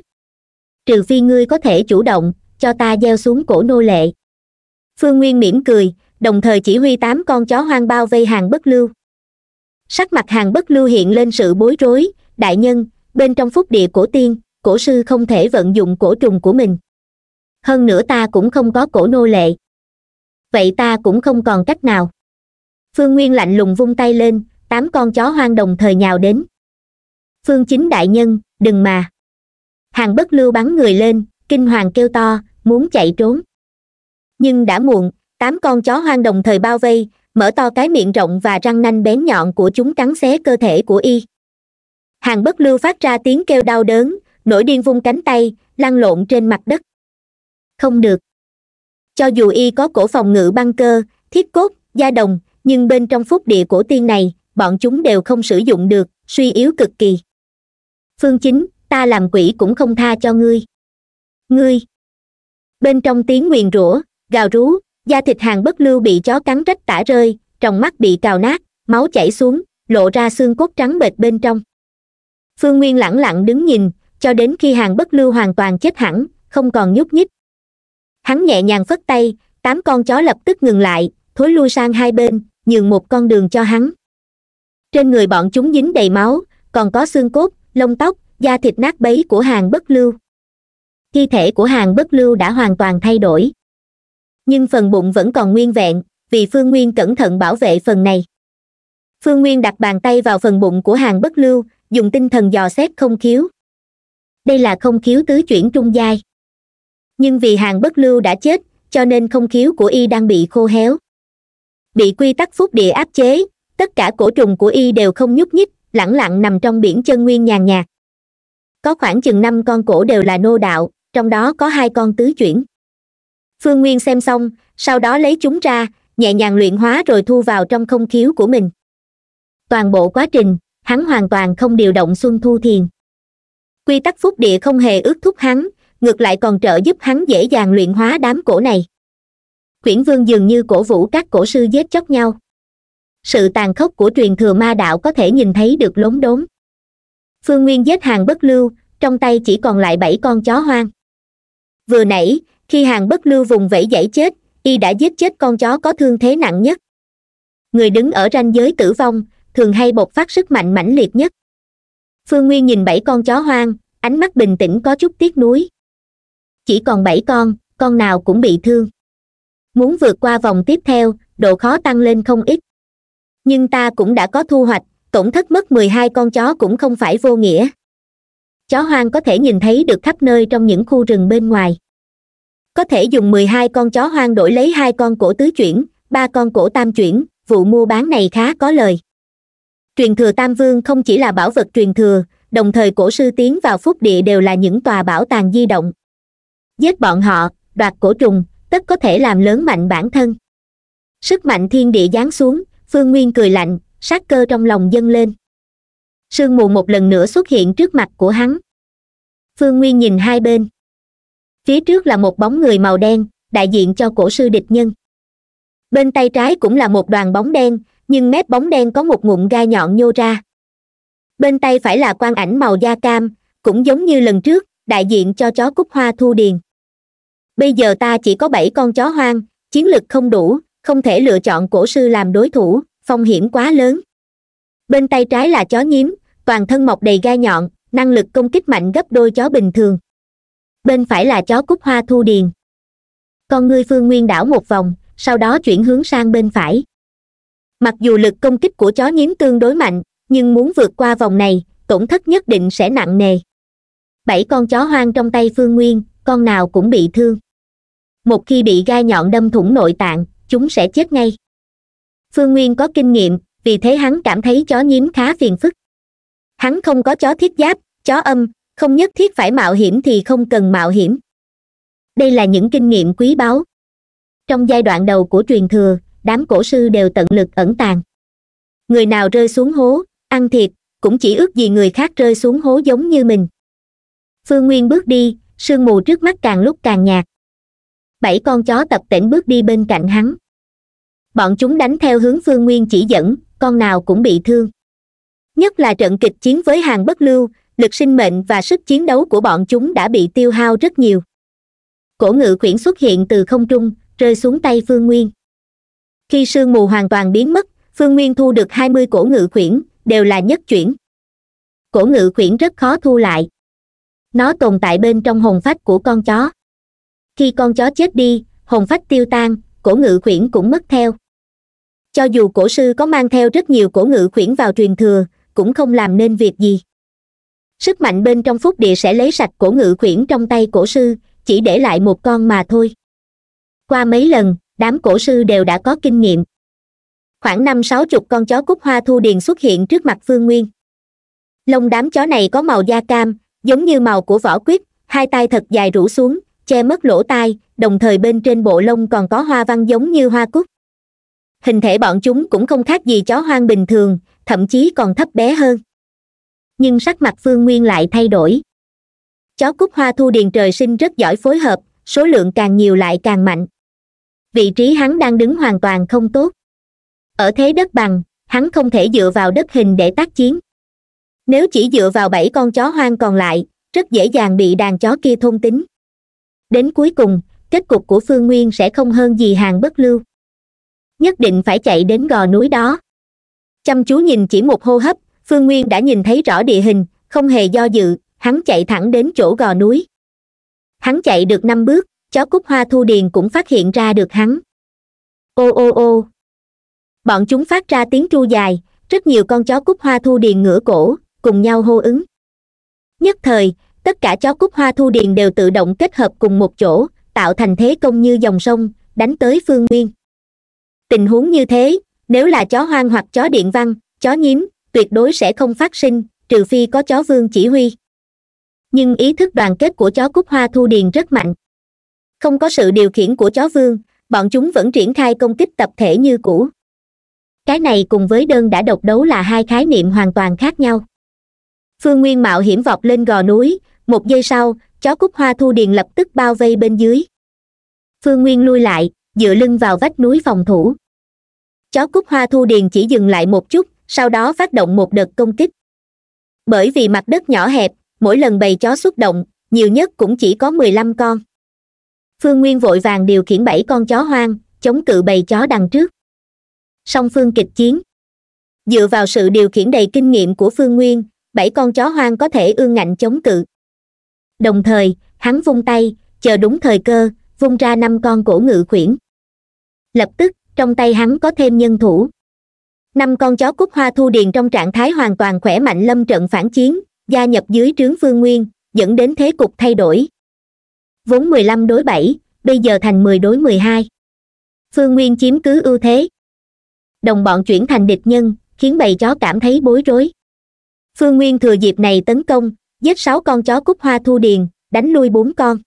trừ phi ngươi có thể chủ động cho ta gieo xuống cổ nô lệ phương nguyên mỉm cười đồng thời chỉ huy tám con chó hoang bao vây hàng bất lưu sắc mặt hàng bất lưu hiện lên sự bối rối đại nhân bên trong phúc địa cổ tiên cổ sư không thể vận dụng cổ trùng của mình hơn nữa ta cũng không có cổ nô lệ vậy ta cũng không còn cách nào phương nguyên lạnh lùng vung tay lên tám con chó hoang đồng thời nhào đến phương chính đại nhân đừng mà hàng bất lưu bắn người lên kinh hoàng kêu to muốn chạy trốn nhưng đã muộn tám con chó hoang đồng thời bao vây mở to cái miệng rộng và răng nanh bén nhọn của chúng cắn xé cơ thể của y hàng bất lưu phát ra tiếng kêu đau đớn nổi điên vung cánh tay lăn lộn trên mặt đất không được cho dù y có cổ phòng ngự băng cơ thiết cốt da đồng nhưng bên trong phúc địa cổ tiên này bọn chúng đều không sử dụng được suy yếu cực kỳ phương chính ta làm quỷ cũng không tha cho ngươi ngươi bên trong tiếng nguyền rủa gào rú da thịt hàng bất lưu bị chó cắn rách tả rơi trong mắt bị cào nát máu chảy xuống lộ ra xương cốt trắng bệt bên trong phương nguyên lẳng lặng đứng nhìn cho đến khi hàng bất lưu hoàn toàn chết hẳn không còn nhúc nhích hắn nhẹ nhàng phất tay tám con chó lập tức ngừng lại thối lui sang hai bên nhường một con đường cho hắn trên người bọn chúng dính đầy máu còn có xương cốt lông tóc da thịt nát bấy của hàng bất lưu thi thể của hàng bất lưu đã hoàn toàn thay đổi nhưng phần bụng vẫn còn nguyên vẹn vì phương nguyên cẩn thận bảo vệ phần này phương nguyên đặt bàn tay vào phần bụng của hàng bất lưu dùng tinh thần dò xét không khiếu đây là không khiếu tứ chuyển trung giai nhưng vì hàng bất lưu đã chết cho nên không khiếu của y đang bị khô héo bị quy tắc phúc địa áp chế tất cả cổ trùng của y đều không nhúc nhích lẳng lặng nằm trong biển chân nguyên nhàn nhạt có khoảng chừng năm con cổ đều là nô đạo trong đó có hai con tứ chuyển phương nguyên xem xong sau đó lấy chúng ra nhẹ nhàng luyện hóa rồi thu vào trong không khiếu của mình toàn bộ quá trình hắn hoàn toàn không điều động xuân thu thiền quy tắc phúc địa không hề ước thúc hắn ngược lại còn trợ giúp hắn dễ dàng luyện hóa đám cổ này quyển vương dường như cổ vũ các cổ sư giết chóc nhau sự tàn khốc của truyền thừa ma đạo có thể nhìn thấy được lốn đốn phương nguyên giết hàng bất lưu trong tay chỉ còn lại bảy con chó hoang vừa nãy khi hàng bất lưu vùng vẫy dãy chết y đã giết chết con chó có thương thế nặng nhất người đứng ở ranh giới tử vong thường hay bộc phát sức mạnh mãnh liệt nhất phương nguyên nhìn bảy con chó hoang ánh mắt bình tĩnh có chút tiếc nuối chỉ còn bảy con con nào cũng bị thương muốn vượt qua vòng tiếp theo độ khó tăng lên không ít nhưng ta cũng đã có thu hoạch tổn thất mất mười hai con chó cũng không phải vô nghĩa chó hoang có thể nhìn thấy được khắp nơi trong những khu rừng bên ngoài có thể dùng mười hai con chó hoang đổi lấy hai con cổ tứ chuyển ba con cổ tam chuyển vụ mua bán này khá có lời truyền thừa tam vương không chỉ là bảo vật truyền thừa đồng thời cổ sư tiến vào phúc địa đều là những tòa bảo tàng di động giết bọn họ đoạt cổ trùng tất có thể làm lớn mạnh bản thân sức mạnh thiên địa giáng xuống phương nguyên cười lạnh sát cơ trong lòng dâng lên sương mù một lần nữa xuất hiện trước mặt của hắn phương nguyên nhìn hai bên phía trước là một bóng người màu đen đại diện cho cổ sư địch nhân bên tay trái cũng là một đoàn bóng đen nhưng mép bóng đen có một ngụm gai nhọn nhô ra bên tay phải là quan ảnh màu da cam cũng giống như lần trước đại diện cho chó cúc hoa thu điền bây giờ ta chỉ có bảy con chó hoang chiến lực không đủ không thể lựa chọn cổ sư làm đối thủ phong hiểm quá lớn bên tay trái là chó nhím toàn thân mọc đầy gai nhọn năng lực công kích mạnh gấp đôi chó bình thường bên phải là chó cúc hoa thu điền con ngươi phương nguyên đảo một vòng sau đó chuyển hướng sang bên phải mặc dù lực công kích của chó nhím tương đối mạnh nhưng muốn vượt qua vòng này tổn thất nhất định sẽ nặng nề bảy con chó hoang trong tay phương nguyên con nào cũng bị thương một khi bị gai nhọn đâm thủng nội tạng chúng sẽ chết ngay phương nguyên có kinh nghiệm vì thế hắn cảm thấy chó nhím khá phiền phức hắn không có chó thiết giáp chó âm không nhất thiết phải mạo hiểm thì không cần mạo hiểm đây là những kinh nghiệm quý báu trong giai đoạn đầu của truyền thừa đám cổ sư đều tận lực ẩn tàng người nào rơi xuống hố ăn thịt cũng chỉ ước gì người khác rơi xuống hố giống như mình phương nguyên bước đi sương mù trước mắt càng lúc càng nhạt bảy con chó tập tễnh bước đi bên cạnh hắn bọn chúng đánh theo hướng phương nguyên chỉ dẫn con nào cũng bị thương nhất là trận kịch chiến với hàng bất lưu lực sinh mệnh và sức chiến đấu của bọn chúng đã bị tiêu hao rất nhiều cổ ngự quyển xuất hiện từ không trung rơi xuống tay phương nguyên khi sương mù hoàn toàn biến mất phương nguyên thu được hai mươi cổ ngự quyển đều là nhất chuyển cổ ngự quyển rất khó thu lại nó tồn tại bên trong hồn phách của con chó khi con chó chết đi hồn phách tiêu tan cổ ngự quyển cũng mất theo cho dù cổ sư có mang theo rất nhiều cổ ngự quyển vào truyền thừa cũng không làm nên việc gì sức mạnh bên trong phúc địa sẽ lấy sạch cổ ngự khuyển trong tay cổ sư chỉ để lại một con mà thôi qua mấy lần đám cổ sư đều đã có kinh nghiệm khoảng năm sáu chục con chó cúc hoa thu điền xuất hiện trước mặt phương nguyên lông đám chó này có màu da cam giống như màu của vỏ quyết hai tay thật dài rủ xuống che mất lỗ tai đồng thời bên trên bộ lông còn có hoa văn giống như hoa cúc hình thể bọn chúng cũng không khác gì chó hoang bình thường thậm chí còn thấp bé hơn nhưng sắc mặt phương nguyên lại thay đổi chó cúc hoa thu điền trời sinh rất giỏi phối hợp số lượng càng nhiều lại càng mạnh vị trí hắn đang đứng hoàn toàn không tốt ở thế đất bằng hắn không thể dựa vào đất hình để tác chiến nếu chỉ dựa vào bảy con chó hoang còn lại rất dễ dàng bị đàn chó kia thôn tính đến cuối cùng kết cục của phương nguyên sẽ không hơn gì hàng bất lưu nhất định phải chạy đến gò núi đó chăm chú nhìn chỉ một hô hấp phương nguyên đã nhìn thấy rõ địa hình không hề do dự hắn chạy thẳng đến chỗ gò núi hắn chạy được năm bước chó cúc hoa thu điền cũng phát hiện ra được hắn ô ô ô bọn chúng phát ra tiếng tru dài rất nhiều con chó cúc hoa thu điền ngửa cổ cùng nhau hô ứng nhất thời tất cả chó cúc hoa thu điền đều tự động kết hợp cùng một chỗ tạo thành thế công như dòng sông đánh tới phương nguyên tình huống như thế nếu là chó hoang hoặc chó điện văn chó nhím tuyệt đối sẽ không phát sinh trừ phi có chó vương chỉ huy nhưng ý thức đoàn kết của chó cúc hoa thu điền rất mạnh không có sự điều khiển của chó vương bọn chúng vẫn triển khai công kích tập thể như cũ cái này cùng với đơn đã độc đấu là hai khái niệm hoàn toàn khác nhau phương nguyên mạo hiểm vọt lên gò núi một giây sau chó cúc hoa thu điền lập tức bao vây bên dưới phương nguyên lui lại dựa lưng vào vách núi phòng thủ chó cúc hoa thu điền chỉ dừng lại một chút sau đó phát động một đợt công kích bởi vì mặt đất nhỏ hẹp mỗi lần bầy chó xuất động nhiều nhất cũng chỉ có mười lăm con phương nguyên vội vàng điều khiển bảy con chó hoang chống cự bầy chó đằng trước song phương kịch chiến dựa vào sự điều khiển đầy kinh nghiệm của phương nguyên bảy con chó hoang có thể ương ngạnh chống cự đồng thời hắn vung tay chờ đúng thời cơ vung ra năm con cổ ngự khuyển lập tức trong tay hắn có thêm nhân thủ năm con chó cúc hoa thu điền trong trạng thái hoàn toàn khỏe mạnh lâm trận phản chiến gia nhập dưới trướng phương nguyên dẫn đến thế cục thay đổi vốn mười lăm đối bảy bây giờ thành mười đối mười hai phương nguyên chiếm cứ ưu thế đồng bọn chuyển thành địch nhân khiến bầy chó cảm thấy bối rối phương nguyên thừa dịp này tấn công giết sáu con chó cúc hoa thu điền đánh lui bốn con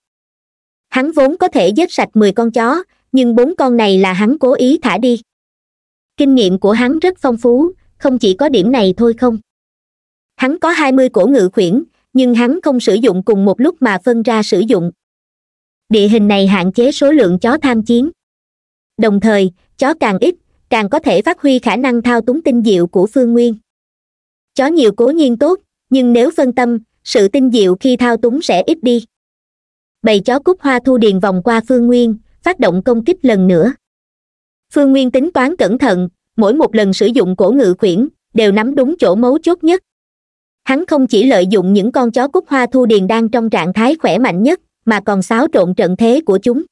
hắn vốn có thể giết sạch mười con chó nhưng bốn con này là hắn cố ý thả đi kinh nghiệm của hắn rất phong phú không chỉ có điểm này thôi không hắn có hai mươi cổ ngự khuyển nhưng hắn không sử dụng cùng một lúc mà phân ra sử dụng địa hình này hạn chế số lượng chó tham chiến đồng thời chó càng ít càng có thể phát huy khả năng thao túng tinh diệu của phương nguyên chó nhiều cố nhiên tốt nhưng nếu phân tâm sự tinh diệu khi thao túng sẽ ít đi bầy chó cúc hoa thu điền vòng qua phương nguyên phát động công kích lần nữa phương nguyên tính toán cẩn thận mỗi một lần sử dụng cổ ngự quyển đều nắm đúng chỗ mấu chốt nhất hắn không chỉ lợi dụng những con chó cúc hoa thu điền đang trong trạng thái khỏe mạnh nhất mà còn xáo trộn trận thế của chúng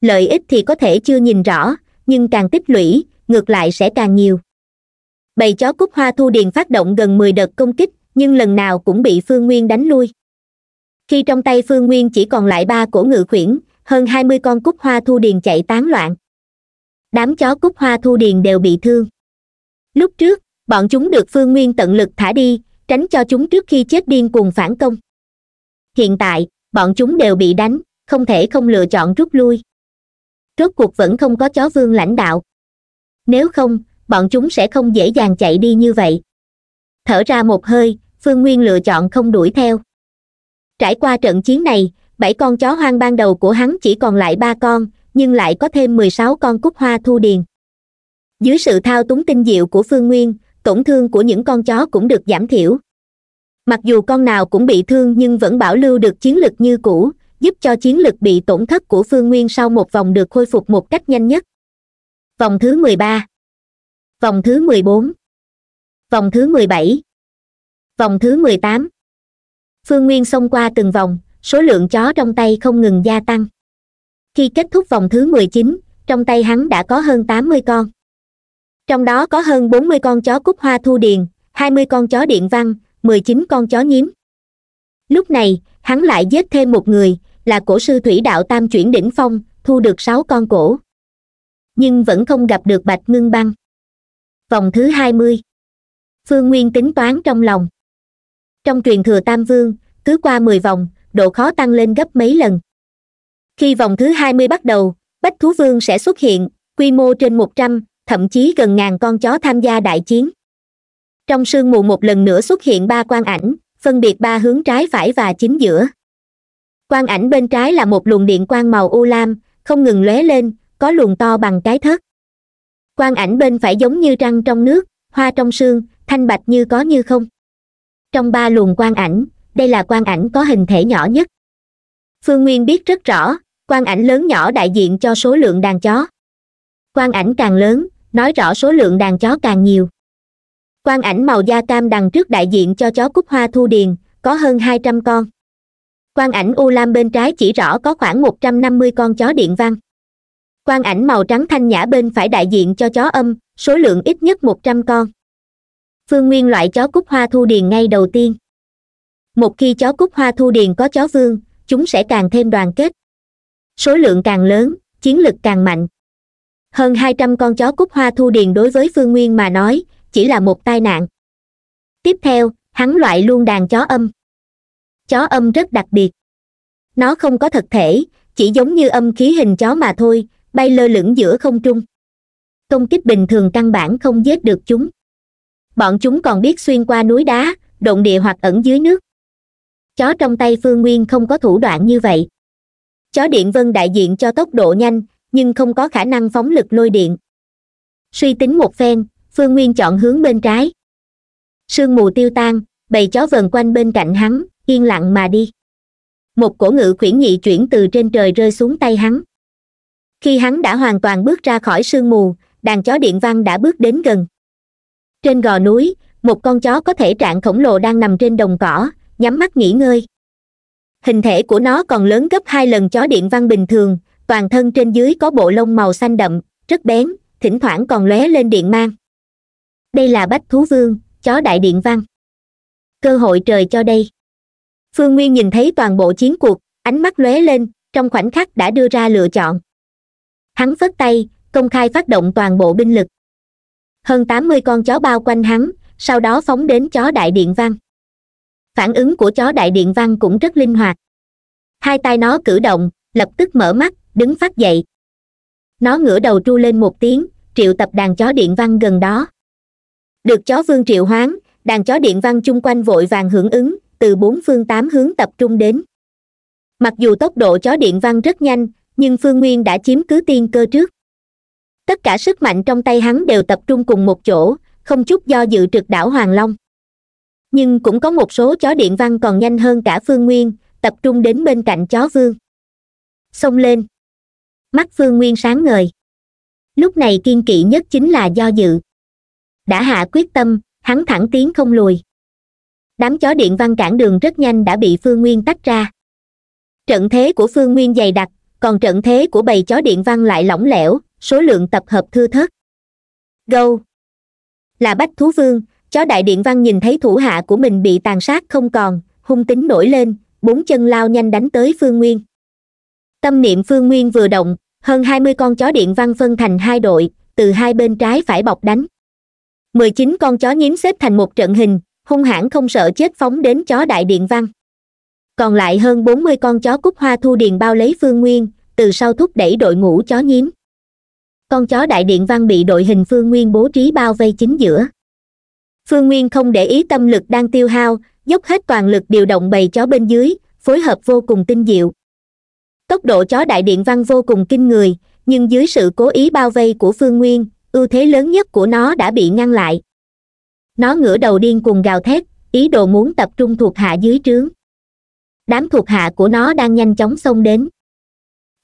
lợi ích thì có thể chưa nhìn rõ nhưng càng tích lũy ngược lại sẽ càng nhiều bầy chó cúc hoa thu điền phát động gần mười đợt công kích nhưng lần nào cũng bị phương nguyên đánh lui khi trong tay phương nguyên chỉ còn lại ba cổ ngự khuyển hơn hai mươi con cúc hoa thu điền chạy tán loạn đám chó cúc hoa thu điền đều bị thương lúc trước bọn chúng được phương nguyên tận lực thả đi tránh cho chúng trước khi chết điên cuồng phản công hiện tại bọn chúng đều bị đánh không thể không lựa chọn rút lui rốt cuộc vẫn không có chó vương lãnh đạo nếu không bọn chúng sẽ không dễ dàng chạy đi như vậy thở ra một hơi phương nguyên lựa chọn không đuổi theo trải qua trận chiến này bảy con chó hoang ban đầu của hắn chỉ còn lại ba con nhưng lại có thêm mười sáu con cúc hoa thu điền dưới sự thao túng tinh diệu của phương nguyên tổn thương của những con chó cũng được giảm thiểu mặc dù con nào cũng bị thương nhưng vẫn bảo lưu được chiến lực như cũ giúp cho chiến lực bị tổn thất của phương nguyên sau một vòng được khôi phục một cách nhanh nhất vòng thứ mười ba vòng thứ mười bốn vòng thứ mười bảy vòng thứ mười tám phương nguyên xông qua từng vòng số lượng chó trong tay không ngừng gia tăng khi kết thúc vòng thứ mười chín trong tay hắn đã có hơn tám mươi con trong đó có hơn bốn mươi con chó cúc hoa thu điền hai mươi con chó điện văn mười chín con chó nhím lúc này hắn lại giết thêm một người là cổ sư thủy đạo tam chuyển đỉnh phong thu được sáu con cổ nhưng vẫn không gặp được bạch ngưng băng vòng thứ hai mươi phương nguyên tính toán trong lòng trong truyền thừa tam vương cứ qua mười vòng độ khó tăng lên gấp mấy lần khi vòng thứ hai mươi bắt đầu bách thú vương sẽ xuất hiện quy mô trên một trăm thậm chí gần ngàn con chó tham gia đại chiến trong sương mù một lần nữa xuất hiện ba quan ảnh phân biệt ba hướng trái phải và chính giữa quan ảnh bên trái là một luồng điện quang màu u lam không ngừng lóe lên có luồng to bằng cái thất. quan ảnh bên phải giống như trăng trong nước hoa trong sương thanh bạch như có như không trong ba luồng quan ảnh đây là quan ảnh có hình thể nhỏ nhất phương nguyên biết rất rõ quan ảnh lớn nhỏ đại diện cho số lượng đàn chó quan ảnh càng lớn nói rõ số lượng đàn chó càng nhiều quan ảnh màu da cam đằng trước đại diện cho chó cúc hoa thu điền có hơn hai trăm con quan ảnh u lam bên trái chỉ rõ có khoảng một trăm năm mươi con chó điện văn quan ảnh màu trắng thanh nhã bên phải đại diện cho chó âm số lượng ít nhất một trăm con phương nguyên loại chó cúc hoa thu điền ngay đầu tiên một khi chó cúc hoa thu điền có chó vương chúng sẽ càng thêm đoàn kết số lượng càng lớn chiến lực càng mạnh hơn hai trăm con chó cúc hoa thu điền đối với phương nguyên mà nói chỉ là một tai nạn tiếp theo hắn loại luôn đàn chó âm chó âm rất đặc biệt nó không có thật thể chỉ giống như âm khí hình chó mà thôi bay lơ lửng giữa không trung công kích bình thường căn bản không giết được chúng bọn chúng còn biết xuyên qua núi đá động địa hoặc ẩn dưới nước chó trong tay phương nguyên không có thủ đoạn như vậy chó điện vân đại diện cho tốc độ nhanh nhưng không có khả năng phóng lực lôi điện suy tính một phen phương nguyên chọn hướng bên trái sương mù tiêu tan bầy chó vần quanh bên cạnh hắn yên lặng mà đi một cổ ngự khuyển nhị chuyển từ trên trời rơi xuống tay hắn khi hắn đã hoàn toàn bước ra khỏi sương mù đàn chó điện văn đã bước đến gần trên gò núi một con chó có thể trạng khổng lồ đang nằm trên đồng cỏ nhắm mắt nghỉ ngơi hình thể của nó còn lớn gấp hai lần chó điện văn bình thường toàn thân trên dưới có bộ lông màu xanh đậm rất bén thỉnh thoảng còn lóe lên điện mang đây là bách thú vương chó đại điện văn cơ hội trời cho đây phương nguyên nhìn thấy toàn bộ chiến cuộc ánh mắt lóe lên trong khoảnh khắc đã đưa ra lựa chọn hắn phất tay công khai phát động toàn bộ binh lực hơn tám mươi con chó bao quanh hắn sau đó phóng đến chó đại điện văn phản ứng của chó đại điện văn cũng rất linh hoạt hai tay nó cử động lập tức mở mắt đứng phát dậy nó ngửa đầu tru lên một tiếng triệu tập đàn chó điện văn gần đó được chó vương triệu hoáng đàn chó điện văn chung quanh vội vàng hưởng ứng từ bốn phương tám hướng tập trung đến mặc dù tốc độ chó điện văn rất nhanh nhưng phương nguyên đã chiếm cứ tiên cơ trước tất cả sức mạnh trong tay hắn đều tập trung cùng một chỗ không chút do dự trực đảo hoàng long nhưng cũng có một số chó điện văn còn nhanh hơn cả phương nguyên tập trung đến bên cạnh chó vương xông lên mắt phương nguyên sáng ngời lúc này kiên kỵ nhất chính là do dự đã hạ quyết tâm hắn thẳng tiến không lùi đám chó điện văn cản đường rất nhanh đã bị phương nguyên tách ra trận thế của phương nguyên dày đặc còn trận thế của bầy chó điện văn lại lỏng lẻo số lượng tập hợp thưa thớt gâu là bách thú vương chó đại điện văn nhìn thấy thủ hạ của mình bị tàn sát không còn hung tính nổi lên bốn chân lao nhanh đánh tới phương nguyên tâm niệm phương nguyên vừa động hơn hai mươi con chó điện văn phân thành hai đội từ hai bên trái phải bọc đánh mười chín con chó nhím xếp thành một trận hình hung hãn không sợ chết phóng đến chó đại điện văn còn lại hơn bốn mươi con chó cúc hoa thu điền bao lấy phương nguyên từ sau thúc đẩy đội ngũ chó nhím con chó đại điện văn bị đội hình phương nguyên bố trí bao vây chính giữa phương nguyên không để ý tâm lực đang tiêu hao dốc hết toàn lực điều động bầy chó bên dưới phối hợp vô cùng tinh diệu tốc độ chó đại điện văn vô cùng kinh người nhưng dưới sự cố ý bao vây của phương nguyên ưu thế lớn nhất của nó đã bị ngăn lại nó ngửa đầu điên cùng gào thét ý đồ muốn tập trung thuộc hạ dưới trướng đám thuộc hạ của nó đang nhanh chóng xông đến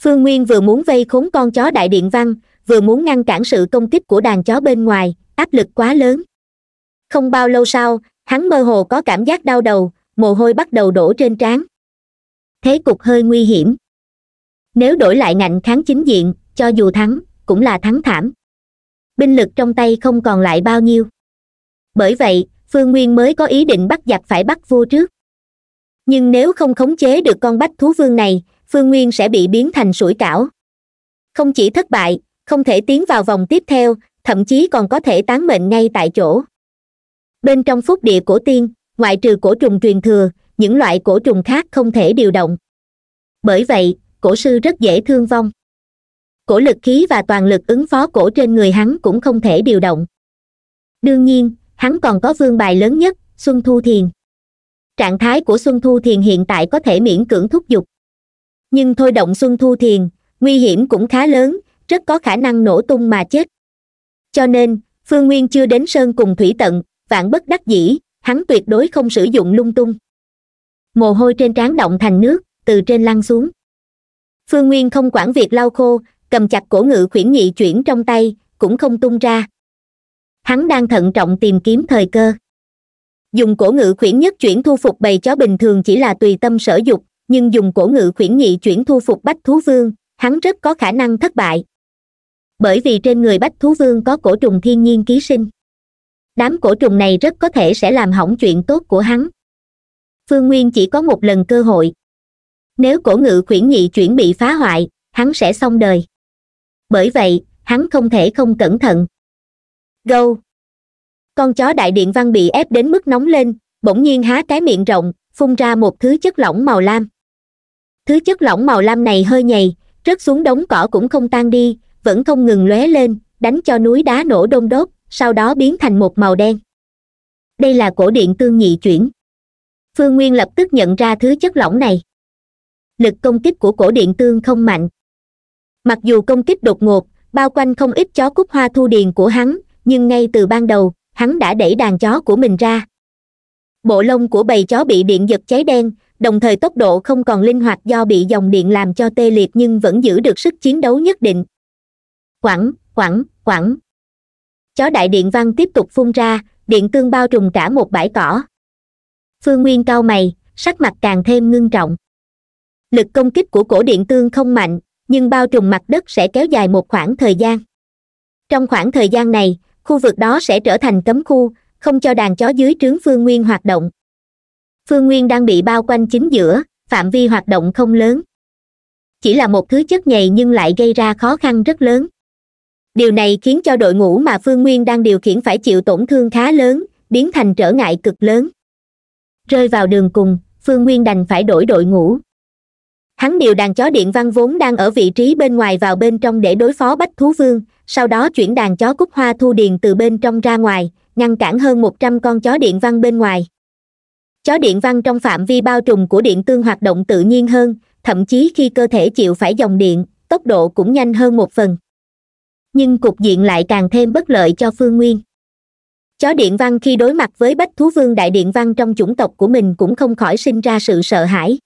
phương nguyên vừa muốn vây khốn con chó đại điện văn vừa muốn ngăn cản sự công kích của đàn chó bên ngoài áp lực quá lớn không bao lâu sau hắn mơ hồ có cảm giác đau đầu mồ hôi bắt đầu đổ trên trán thế cục hơi nguy hiểm nếu đổi lại ngạnh kháng chính diện cho dù thắng cũng là thắng thảm binh lực trong tay không còn lại bao nhiêu bởi vậy phương nguyên mới có ý định bắt giặc phải bắt vua trước nhưng nếu không khống chế được con bách thú vương này phương nguyên sẽ bị biến thành sủi cảo không chỉ thất bại không thể tiến vào vòng tiếp theo thậm chí còn có thể tán mệnh ngay tại chỗ bên trong phúc địa cổ tiên ngoại trừ cổ trùng truyền thừa những loại cổ trùng khác không thể điều động bởi vậy cổ sư rất dễ thương vong cổ lực khí và toàn lực ứng phó cổ trên người hắn cũng không thể điều động đương nhiên hắn còn có vương bài lớn nhất xuân thu thiền trạng thái của xuân thu thiền hiện tại có thể miễn cưỡng thúc giục nhưng thôi động xuân thu thiền nguy hiểm cũng khá lớn rất có khả năng nổ tung mà chết cho nên phương nguyên chưa đến sơn cùng thủy tận vạn bất đắc dĩ hắn tuyệt đối không sử dụng lung tung mồ hôi trên trán động thành nước từ trên lăn xuống phương nguyên không quản việc lau khô cầm chặt cổ ngự khuyển nhị chuyển trong tay cũng không tung ra hắn đang thận trọng tìm kiếm thời cơ dùng cổ ngự khuyển nhất chuyển thu phục bầy chó bình thường chỉ là tùy tâm sở dục nhưng dùng cổ ngự khuyển nhị chuyển thu phục bách thú vương hắn rất có khả năng thất bại bởi vì trên người bách thú vương có cổ trùng thiên nhiên ký sinh đám cổ trùng này rất có thể sẽ làm hỏng chuyện tốt của hắn phương nguyên chỉ có một lần cơ hội nếu cổ ngự khuyển nhị chuyển bị phá hoại hắn sẽ xong đời bởi vậy hắn không thể không cẩn thận gâu con chó đại điện văn bị ép đến mức nóng lên bỗng nhiên há cái miệng rộng phun ra một thứ chất lỏng màu lam thứ chất lỏng màu lam này hơi nhầy rớt xuống đống cỏ cũng không tan đi vẫn không ngừng lóe lên đánh cho núi đá nổ đôn đốt sau đó biến thành một màu đen đây là cổ điện tương nhị chuyển phương nguyên lập tức nhận ra thứ chất lỏng này lực công kích của cổ điện tương không mạnh mặc dù công kích đột ngột bao quanh không ít chó cúc hoa thu điền của hắn nhưng ngay từ ban đầu hắn đã đẩy đàn chó của mình ra bộ lông của bầy chó bị điện giật cháy đen đồng thời tốc độ không còn linh hoạt do bị dòng điện làm cho tê liệt nhưng vẫn giữ được sức chiến đấu nhất định quẳng quẳng quẳng chó đại điện văn tiếp tục phun ra điện tương bao trùm cả một bãi cỏ phương nguyên cau mày sắc mặt càng thêm ngưng trọng lực công kích của cổ điện tương không mạnh nhưng bao trùm mặt đất sẽ kéo dài một khoảng thời gian trong khoảng thời gian này khu vực đó sẽ trở thành cấm khu không cho đàn chó dưới trướng phương nguyên hoạt động phương nguyên đang bị bao quanh chính giữa phạm vi hoạt động không lớn chỉ là một thứ chất nhầy nhưng lại gây ra khó khăn rất lớn điều này khiến cho đội ngũ mà phương nguyên đang điều khiển phải chịu tổn thương khá lớn biến thành trở ngại cực lớn rơi vào đường cùng phương nguyên đành phải đổi đội ngũ hắn điều đàn chó điện văn vốn đang ở vị trí bên ngoài vào bên trong để đối phó bách thú vương sau đó chuyển đàn chó cúc hoa thu điền từ bên trong ra ngoài ngăn cản hơn một trăm con chó điện văn bên ngoài chó điện văn trong phạm vi bao trùm của điện tương hoạt động tự nhiên hơn thậm chí khi cơ thể chịu phải dòng điện tốc độ cũng nhanh hơn một phần nhưng cục diện lại càng thêm bất lợi cho phương nguyên chó điện văn khi đối mặt với bách thú vương đại điện văn trong chủng tộc của mình cũng không khỏi sinh ra sự sợ hãi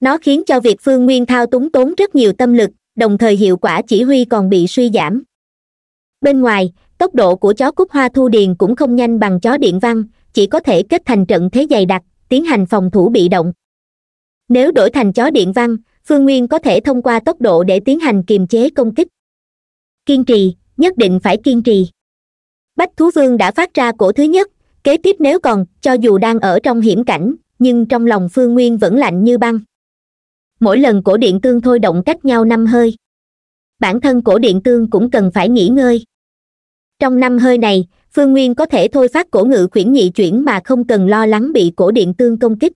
nó khiến cho việc phương nguyên thao túng tốn rất nhiều tâm lực đồng thời hiệu quả chỉ huy còn bị suy giảm bên ngoài tốc độ của chó cúc hoa thu điền cũng không nhanh bằng chó điện văn chỉ có thể kết thành trận thế dày đặc tiến hành phòng thủ bị động nếu đổi thành chó điện văn phương nguyên có thể thông qua tốc độ để tiến hành kiềm chế công kích kiên trì nhất định phải kiên trì bách thú vương đã phát ra cổ thứ nhất kế tiếp nếu còn cho dù đang ở trong hiểm cảnh nhưng trong lòng phương nguyên vẫn lạnh như băng mỗi lần cổ điện tương thôi động cách nhau năm hơi bản thân cổ điện tương cũng cần phải nghỉ ngơi trong năm hơi này phương nguyên có thể thôi phát cổ ngự khuyển nhị chuyển mà không cần lo lắng bị cổ điện tương công kích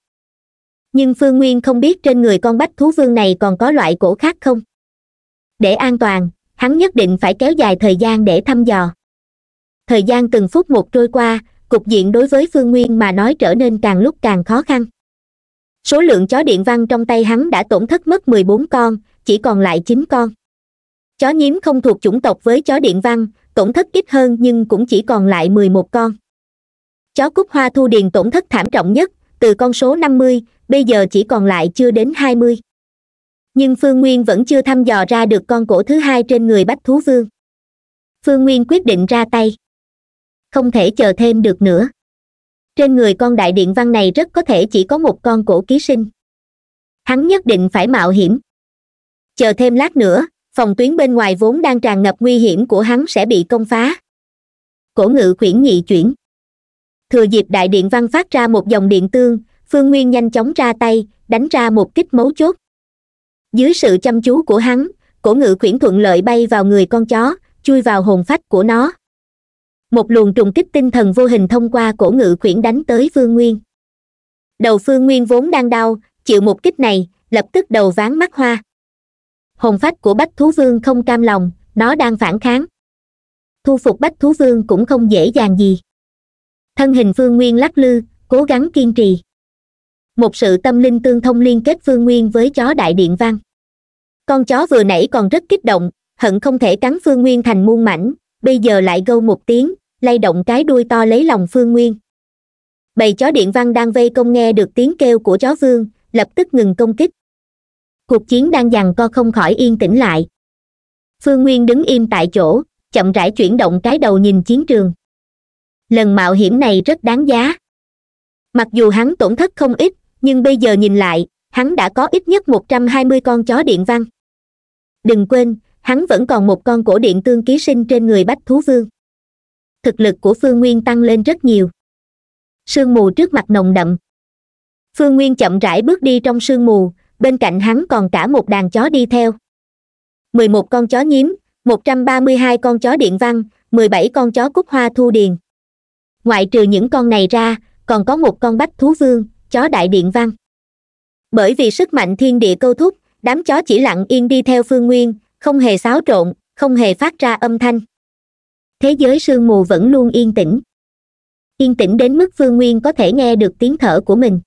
nhưng phương nguyên không biết trên người con bách thú vương này còn có loại cổ khác không để an toàn hắn nhất định phải kéo dài thời gian để thăm dò thời gian từng phút một trôi qua cục diện đối với phương nguyên mà nói trở nên càng lúc càng khó khăn số lượng chó điện văn trong tay hắn đã tổn thất mất mười bốn con chỉ còn lại chín con chó nhím không thuộc chủng tộc với chó điện văn tổn thất ít hơn nhưng cũng chỉ còn lại mười một con chó cúc hoa thu điền tổn thất thảm trọng nhất từ con số năm mươi bây giờ chỉ còn lại chưa đến hai mươi nhưng phương nguyên vẫn chưa thăm dò ra được con cổ thứ hai trên người bách thú vương phương nguyên quyết định ra tay không thể chờ thêm được nữa trên người con đại điện văn này rất có thể chỉ có một con cổ ký sinh hắn nhất định phải mạo hiểm chờ thêm lát nữa phòng tuyến bên ngoài vốn đang tràn ngập nguy hiểm của hắn sẽ bị công phá cổ ngự khuyển nhị chuyển thừa dịp đại điện văn phát ra một dòng điện tương phương nguyên nhanh chóng ra tay đánh ra một kích mấu chốt dưới sự chăm chú của hắn cổ ngự quyển thuận lợi bay vào người con chó chui vào hồn phách của nó một luồng trùng kích tinh thần vô hình thông qua cổ ngự quyển đánh tới phương nguyên đầu phương nguyên vốn đang đau chịu một kích này lập tức đầu ván mắt hoa hồn phách của bách thú vương không cam lòng nó đang phản kháng thu phục bách thú vương cũng không dễ dàng gì thân hình phương nguyên lắc lư cố gắng kiên trì một sự tâm linh tương thông liên kết phương nguyên với chó đại điện văn con chó vừa nãy còn rất kích động hận không thể cắn phương nguyên thành muôn mảnh bây giờ lại gâu một tiếng lay động cái đuôi to lấy lòng phương nguyên bầy chó điện văn đang vây công nghe được tiếng kêu của chó vương lập tức ngừng công kích cuộc chiến đang giằng co không khỏi yên tĩnh lại phương nguyên đứng im tại chỗ chậm rãi chuyển động cái đầu nhìn chiến trường lần mạo hiểm này rất đáng giá mặc dù hắn tổn thất không ít nhưng bây giờ nhìn lại hắn đã có ít nhất một trăm hai mươi con chó điện văn đừng quên hắn vẫn còn một con cổ điện tương ký sinh trên người bách thú vương thực lực của phương nguyên tăng lên rất nhiều sương mù trước mặt nồng đậm phương nguyên chậm rãi bước đi trong sương mù bên cạnh hắn còn cả một đàn chó đi theo mười một con chó nhím một trăm ba mươi hai con chó điện văn mười bảy con chó cúc hoa thu điền ngoại trừ những con này ra còn có một con bách thú vương chó đại điện văn bởi vì sức mạnh thiên địa câu thúc đám chó chỉ lặng yên đi theo phương nguyên không hề xáo trộn không hề phát ra âm thanh thế giới sương mù vẫn luôn yên tĩnh yên tĩnh đến mức phương nguyên có thể nghe được tiếng thở của mình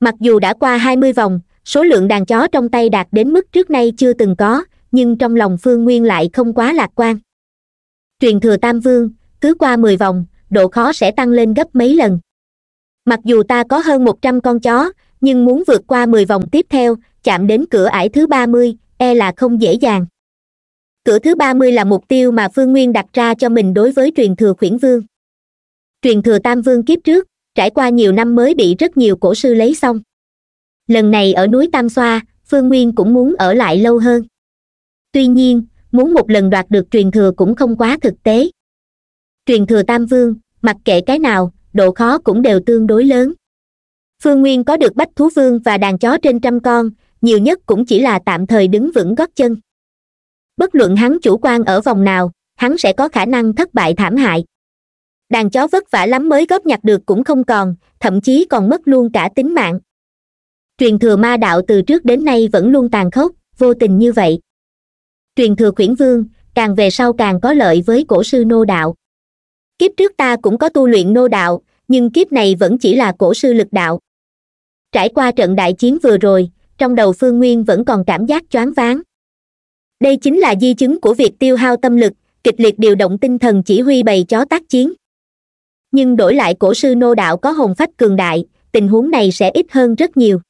mặc dù đã qua hai mươi vòng số lượng đàn chó trong tay đạt đến mức trước nay chưa từng có nhưng trong lòng phương nguyên lại không quá lạc quan truyền thừa tam vương cứ qua mười vòng độ khó sẽ tăng lên gấp mấy lần mặc dù ta có hơn một trăm con chó nhưng muốn vượt qua mười vòng tiếp theo chạm đến cửa ải thứ ba mươi e là không dễ dàng cửa thứ ba mươi là mục tiêu mà phương nguyên đặt ra cho mình đối với truyền thừa khuyển vương truyền thừa tam vương kiếp trước trải qua nhiều năm mới bị rất nhiều cổ sư lấy xong lần này ở núi tam xoa phương nguyên cũng muốn ở lại lâu hơn tuy nhiên muốn một lần đoạt được truyền thừa cũng không quá thực tế truyền thừa tam vương mặc kệ cái nào độ khó cũng đều tương đối lớn phương nguyên có được bách thú vương và đàn chó trên trăm con nhiều nhất cũng chỉ là tạm thời đứng vững gót chân bất luận hắn chủ quan ở vòng nào hắn sẽ có khả năng thất bại thảm hại đàn chó vất vả lắm mới góp nhặt được cũng không còn thậm chí còn mất luôn cả tính mạng truyền thừa ma đạo từ trước đến nay vẫn luôn tàn khốc vô tình như vậy truyền thừa khuyển vương càng về sau càng có lợi với cổ sư nô đạo kiếp trước ta cũng có tu luyện nô đạo nhưng kiếp này vẫn chỉ là cổ sư lực đạo trải qua trận đại chiến vừa rồi trong đầu phương nguyên vẫn còn cảm giác choáng váng đây chính là di chứng của việc tiêu hao tâm lực kịch liệt điều động tinh thần chỉ huy bày chó tác chiến nhưng đổi lại cổ sư nô đạo có hồn phách cường đại tình huống này sẽ ít hơn rất nhiều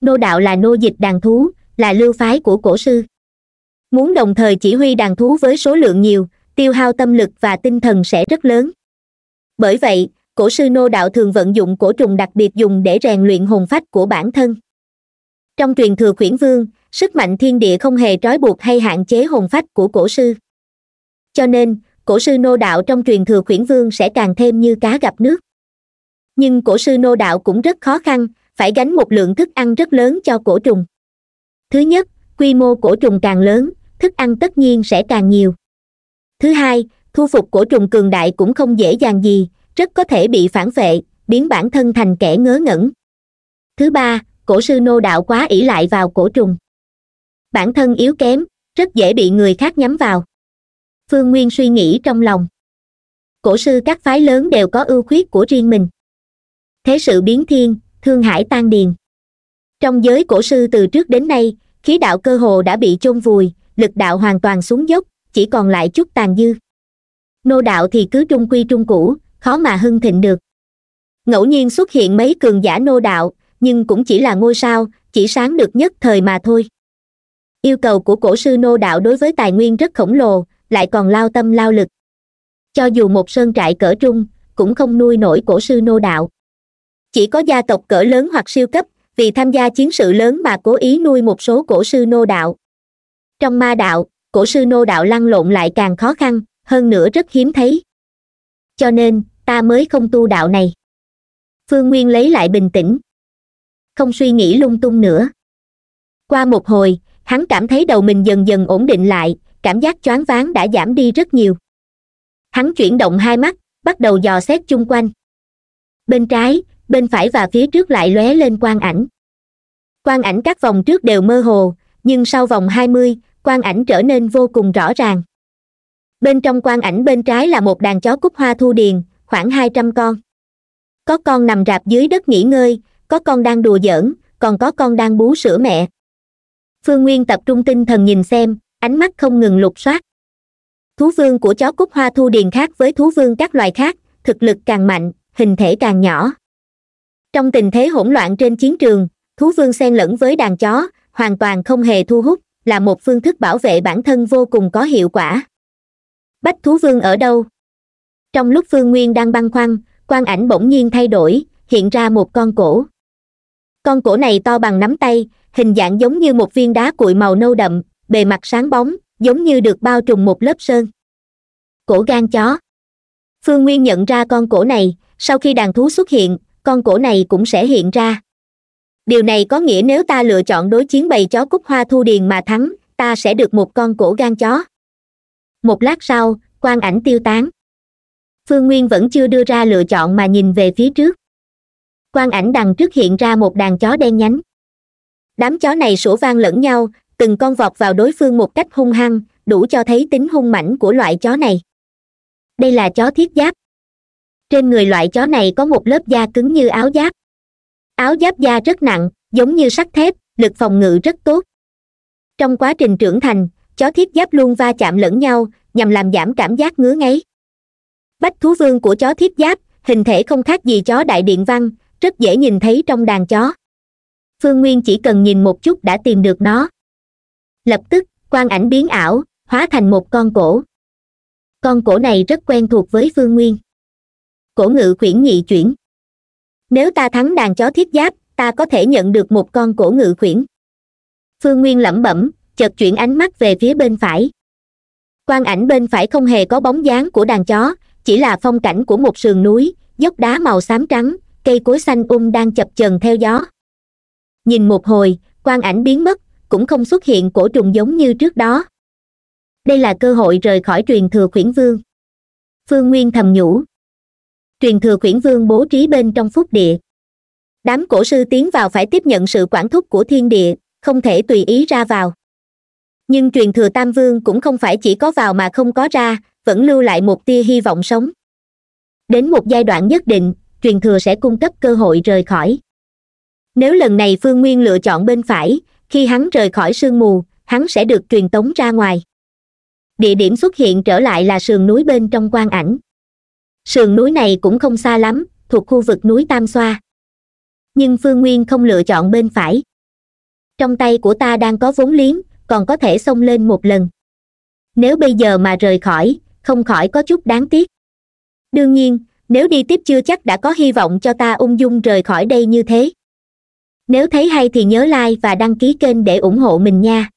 nô đạo là nô dịch đàn thú là lưu phái của cổ sư muốn đồng thời chỉ huy đàn thú với số lượng nhiều tiêu hao tâm lực và tinh thần sẽ rất lớn bởi vậy cổ sư nô đạo thường vận dụng cổ trùng đặc biệt dùng để rèn luyện hồn phách của bản thân trong truyền thừa khuyển vương sức mạnh thiên địa không hề trói buộc hay hạn chế hồn phách của cổ sư cho nên cổ sư nô đạo trong truyền thừa khuyển vương sẽ càng thêm như cá gặp nước nhưng cổ sư nô đạo cũng rất khó khăn phải gánh một lượng thức ăn rất lớn cho cổ trùng thứ nhất quy mô cổ trùng càng lớn thức ăn tất nhiên sẽ càng nhiều thứ hai thu phục cổ trùng cường đại cũng không dễ dàng gì rất có thể bị phản vệ biến bản thân thành kẻ ngớ ngẩn thứ ba cổ sư nô đạo quá ỷ lại vào cổ trùng bản thân yếu kém rất dễ bị người khác nhắm vào phương nguyên suy nghĩ trong lòng cổ sư các phái lớn đều có ưu khuyết của riêng mình thế sự biến thiên thương hải tan điền trong giới cổ sư từ trước đến nay khí đạo cơ hồ đã bị chôn vùi lực đạo hoàn toàn xuống dốc chỉ còn lại chút tàn dư nô đạo thì cứ trung quy trung cũ khó mà hưng thịnh được ngẫu nhiên xuất hiện mấy cường giả nô đạo nhưng cũng chỉ là ngôi sao chỉ sáng được nhất thời mà thôi yêu cầu của cổ sư nô đạo đối với tài nguyên rất khổng lồ lại còn lao tâm lao lực cho dù một sơn trại cỡ trung cũng không nuôi nổi cổ sư nô đạo chỉ có gia tộc cỡ lớn hoặc siêu cấp vì tham gia chiến sự lớn mà cố ý nuôi một số cổ sư nô đạo trong ma đạo cổ sư nô đạo lăn lộn lại càng khó khăn hơn nữa rất hiếm thấy cho nên ta mới không tu đạo này phương nguyên lấy lại bình tĩnh không suy nghĩ lung tung nữa qua một hồi hắn cảm thấy đầu mình dần dần ổn định lại cảm giác choáng váng đã giảm đi rất nhiều hắn chuyển động hai mắt bắt đầu dò xét chung quanh bên trái bên phải và phía trước lại lóe lên quang ảnh quang ảnh các vòng trước đều mơ hồ nhưng sau vòng hai mươi quang ảnh trở nên vô cùng rõ ràng bên trong quang ảnh bên trái là một đàn chó cúc hoa thu điền khoảng hai trăm con có con nằm rạp dưới đất nghỉ ngơi có con đang đùa giỡn còn có con đang bú sữa mẹ phương nguyên tập trung tinh thần nhìn xem ánh mắt không ngừng lục soát thú vương của chó cúc hoa thu điền khác với thú vương các loài khác thực lực càng mạnh hình thể càng nhỏ trong tình thế hỗn loạn trên chiến trường thú vương xen lẫn với đàn chó hoàn toàn không hề thu hút là một phương thức bảo vệ bản thân vô cùng có hiệu quả bách thú vương ở đâu trong lúc phương nguyên đang băn khoăn quan ảnh bỗng nhiên thay đổi hiện ra một con cổ con cổ này to bằng nắm tay hình dạng giống như một viên đá cuội màu nâu đậm bề mặt sáng bóng giống như được bao trùm một lớp sơn cổ gan chó phương nguyên nhận ra con cổ này sau khi đàn thú xuất hiện con cổ này cũng sẽ hiện ra điều này có nghĩa nếu ta lựa chọn đối chiến bầy chó cúc hoa thu điền mà thắng ta sẽ được một con cổ gan chó một lát sau quan ảnh tiêu tán phương nguyên vẫn chưa đưa ra lựa chọn mà nhìn về phía trước Quan ảnh đằng trước hiện ra một đàn chó đen nhánh đám chó này sủa vang lẫn nhau từng con vọt vào đối phương một cách hung hăng đủ cho thấy tính hung mãnh của loại chó này đây là chó thiết giáp trên người loại chó này có một lớp da cứng như áo giáp áo giáp da rất nặng giống như sắt thép lực phòng ngự rất tốt trong quá trình trưởng thành chó thiết giáp luôn va chạm lẫn nhau nhằm làm giảm cảm giác ngứa ngáy bách thú vương của chó thiếp giáp hình thể không khác gì chó đại điện văn rất dễ nhìn thấy trong đàn chó phương nguyên chỉ cần nhìn một chút đã tìm được nó lập tức quang ảnh biến ảo hóa thành một con cổ con cổ này rất quen thuộc với phương nguyên cổ ngự khuyển nhị chuyển nếu ta thắng đàn chó thiết giáp ta có thể nhận được một con cổ ngự khuyển phương nguyên lẩm bẩm chợt chuyển ánh mắt về phía bên phải quan ảnh bên phải không hề có bóng dáng của đàn chó chỉ là phong cảnh của một sườn núi dốc đá màu xám trắng cây cối xanh um đang chập chờn theo gió nhìn một hồi quang ảnh biến mất cũng không xuất hiện cổ trùng giống như trước đó đây là cơ hội rời khỏi truyền thừa khuyển vương phương nguyên thầm nhủ truyền thừa khuyển vương bố trí bên trong phúc địa đám cổ sư tiến vào phải tiếp nhận sự quản thúc của thiên địa không thể tùy ý ra vào nhưng truyền thừa tam vương cũng không phải chỉ có vào mà không có ra vẫn lưu lại một tia hy vọng sống đến một giai đoạn nhất định truyền thừa sẽ cung cấp cơ hội rời khỏi nếu lần này phương nguyên lựa chọn bên phải khi hắn rời khỏi sương mù hắn sẽ được truyền tống ra ngoài địa điểm xuất hiện trở lại là sườn núi bên trong quan ảnh sườn núi này cũng không xa lắm thuộc khu vực núi tam xoa nhưng phương nguyên không lựa chọn bên phải trong tay của ta đang có vốn liếng còn có thể xông lên một lần nếu bây giờ mà rời khỏi không khỏi có chút đáng tiếc đương nhiên nếu đi tiếp chưa chắc đã có hy vọng cho ta ung dung rời khỏi đây như thế nếu thấy hay thì nhớ like và đăng ký kênh để ủng hộ mình nha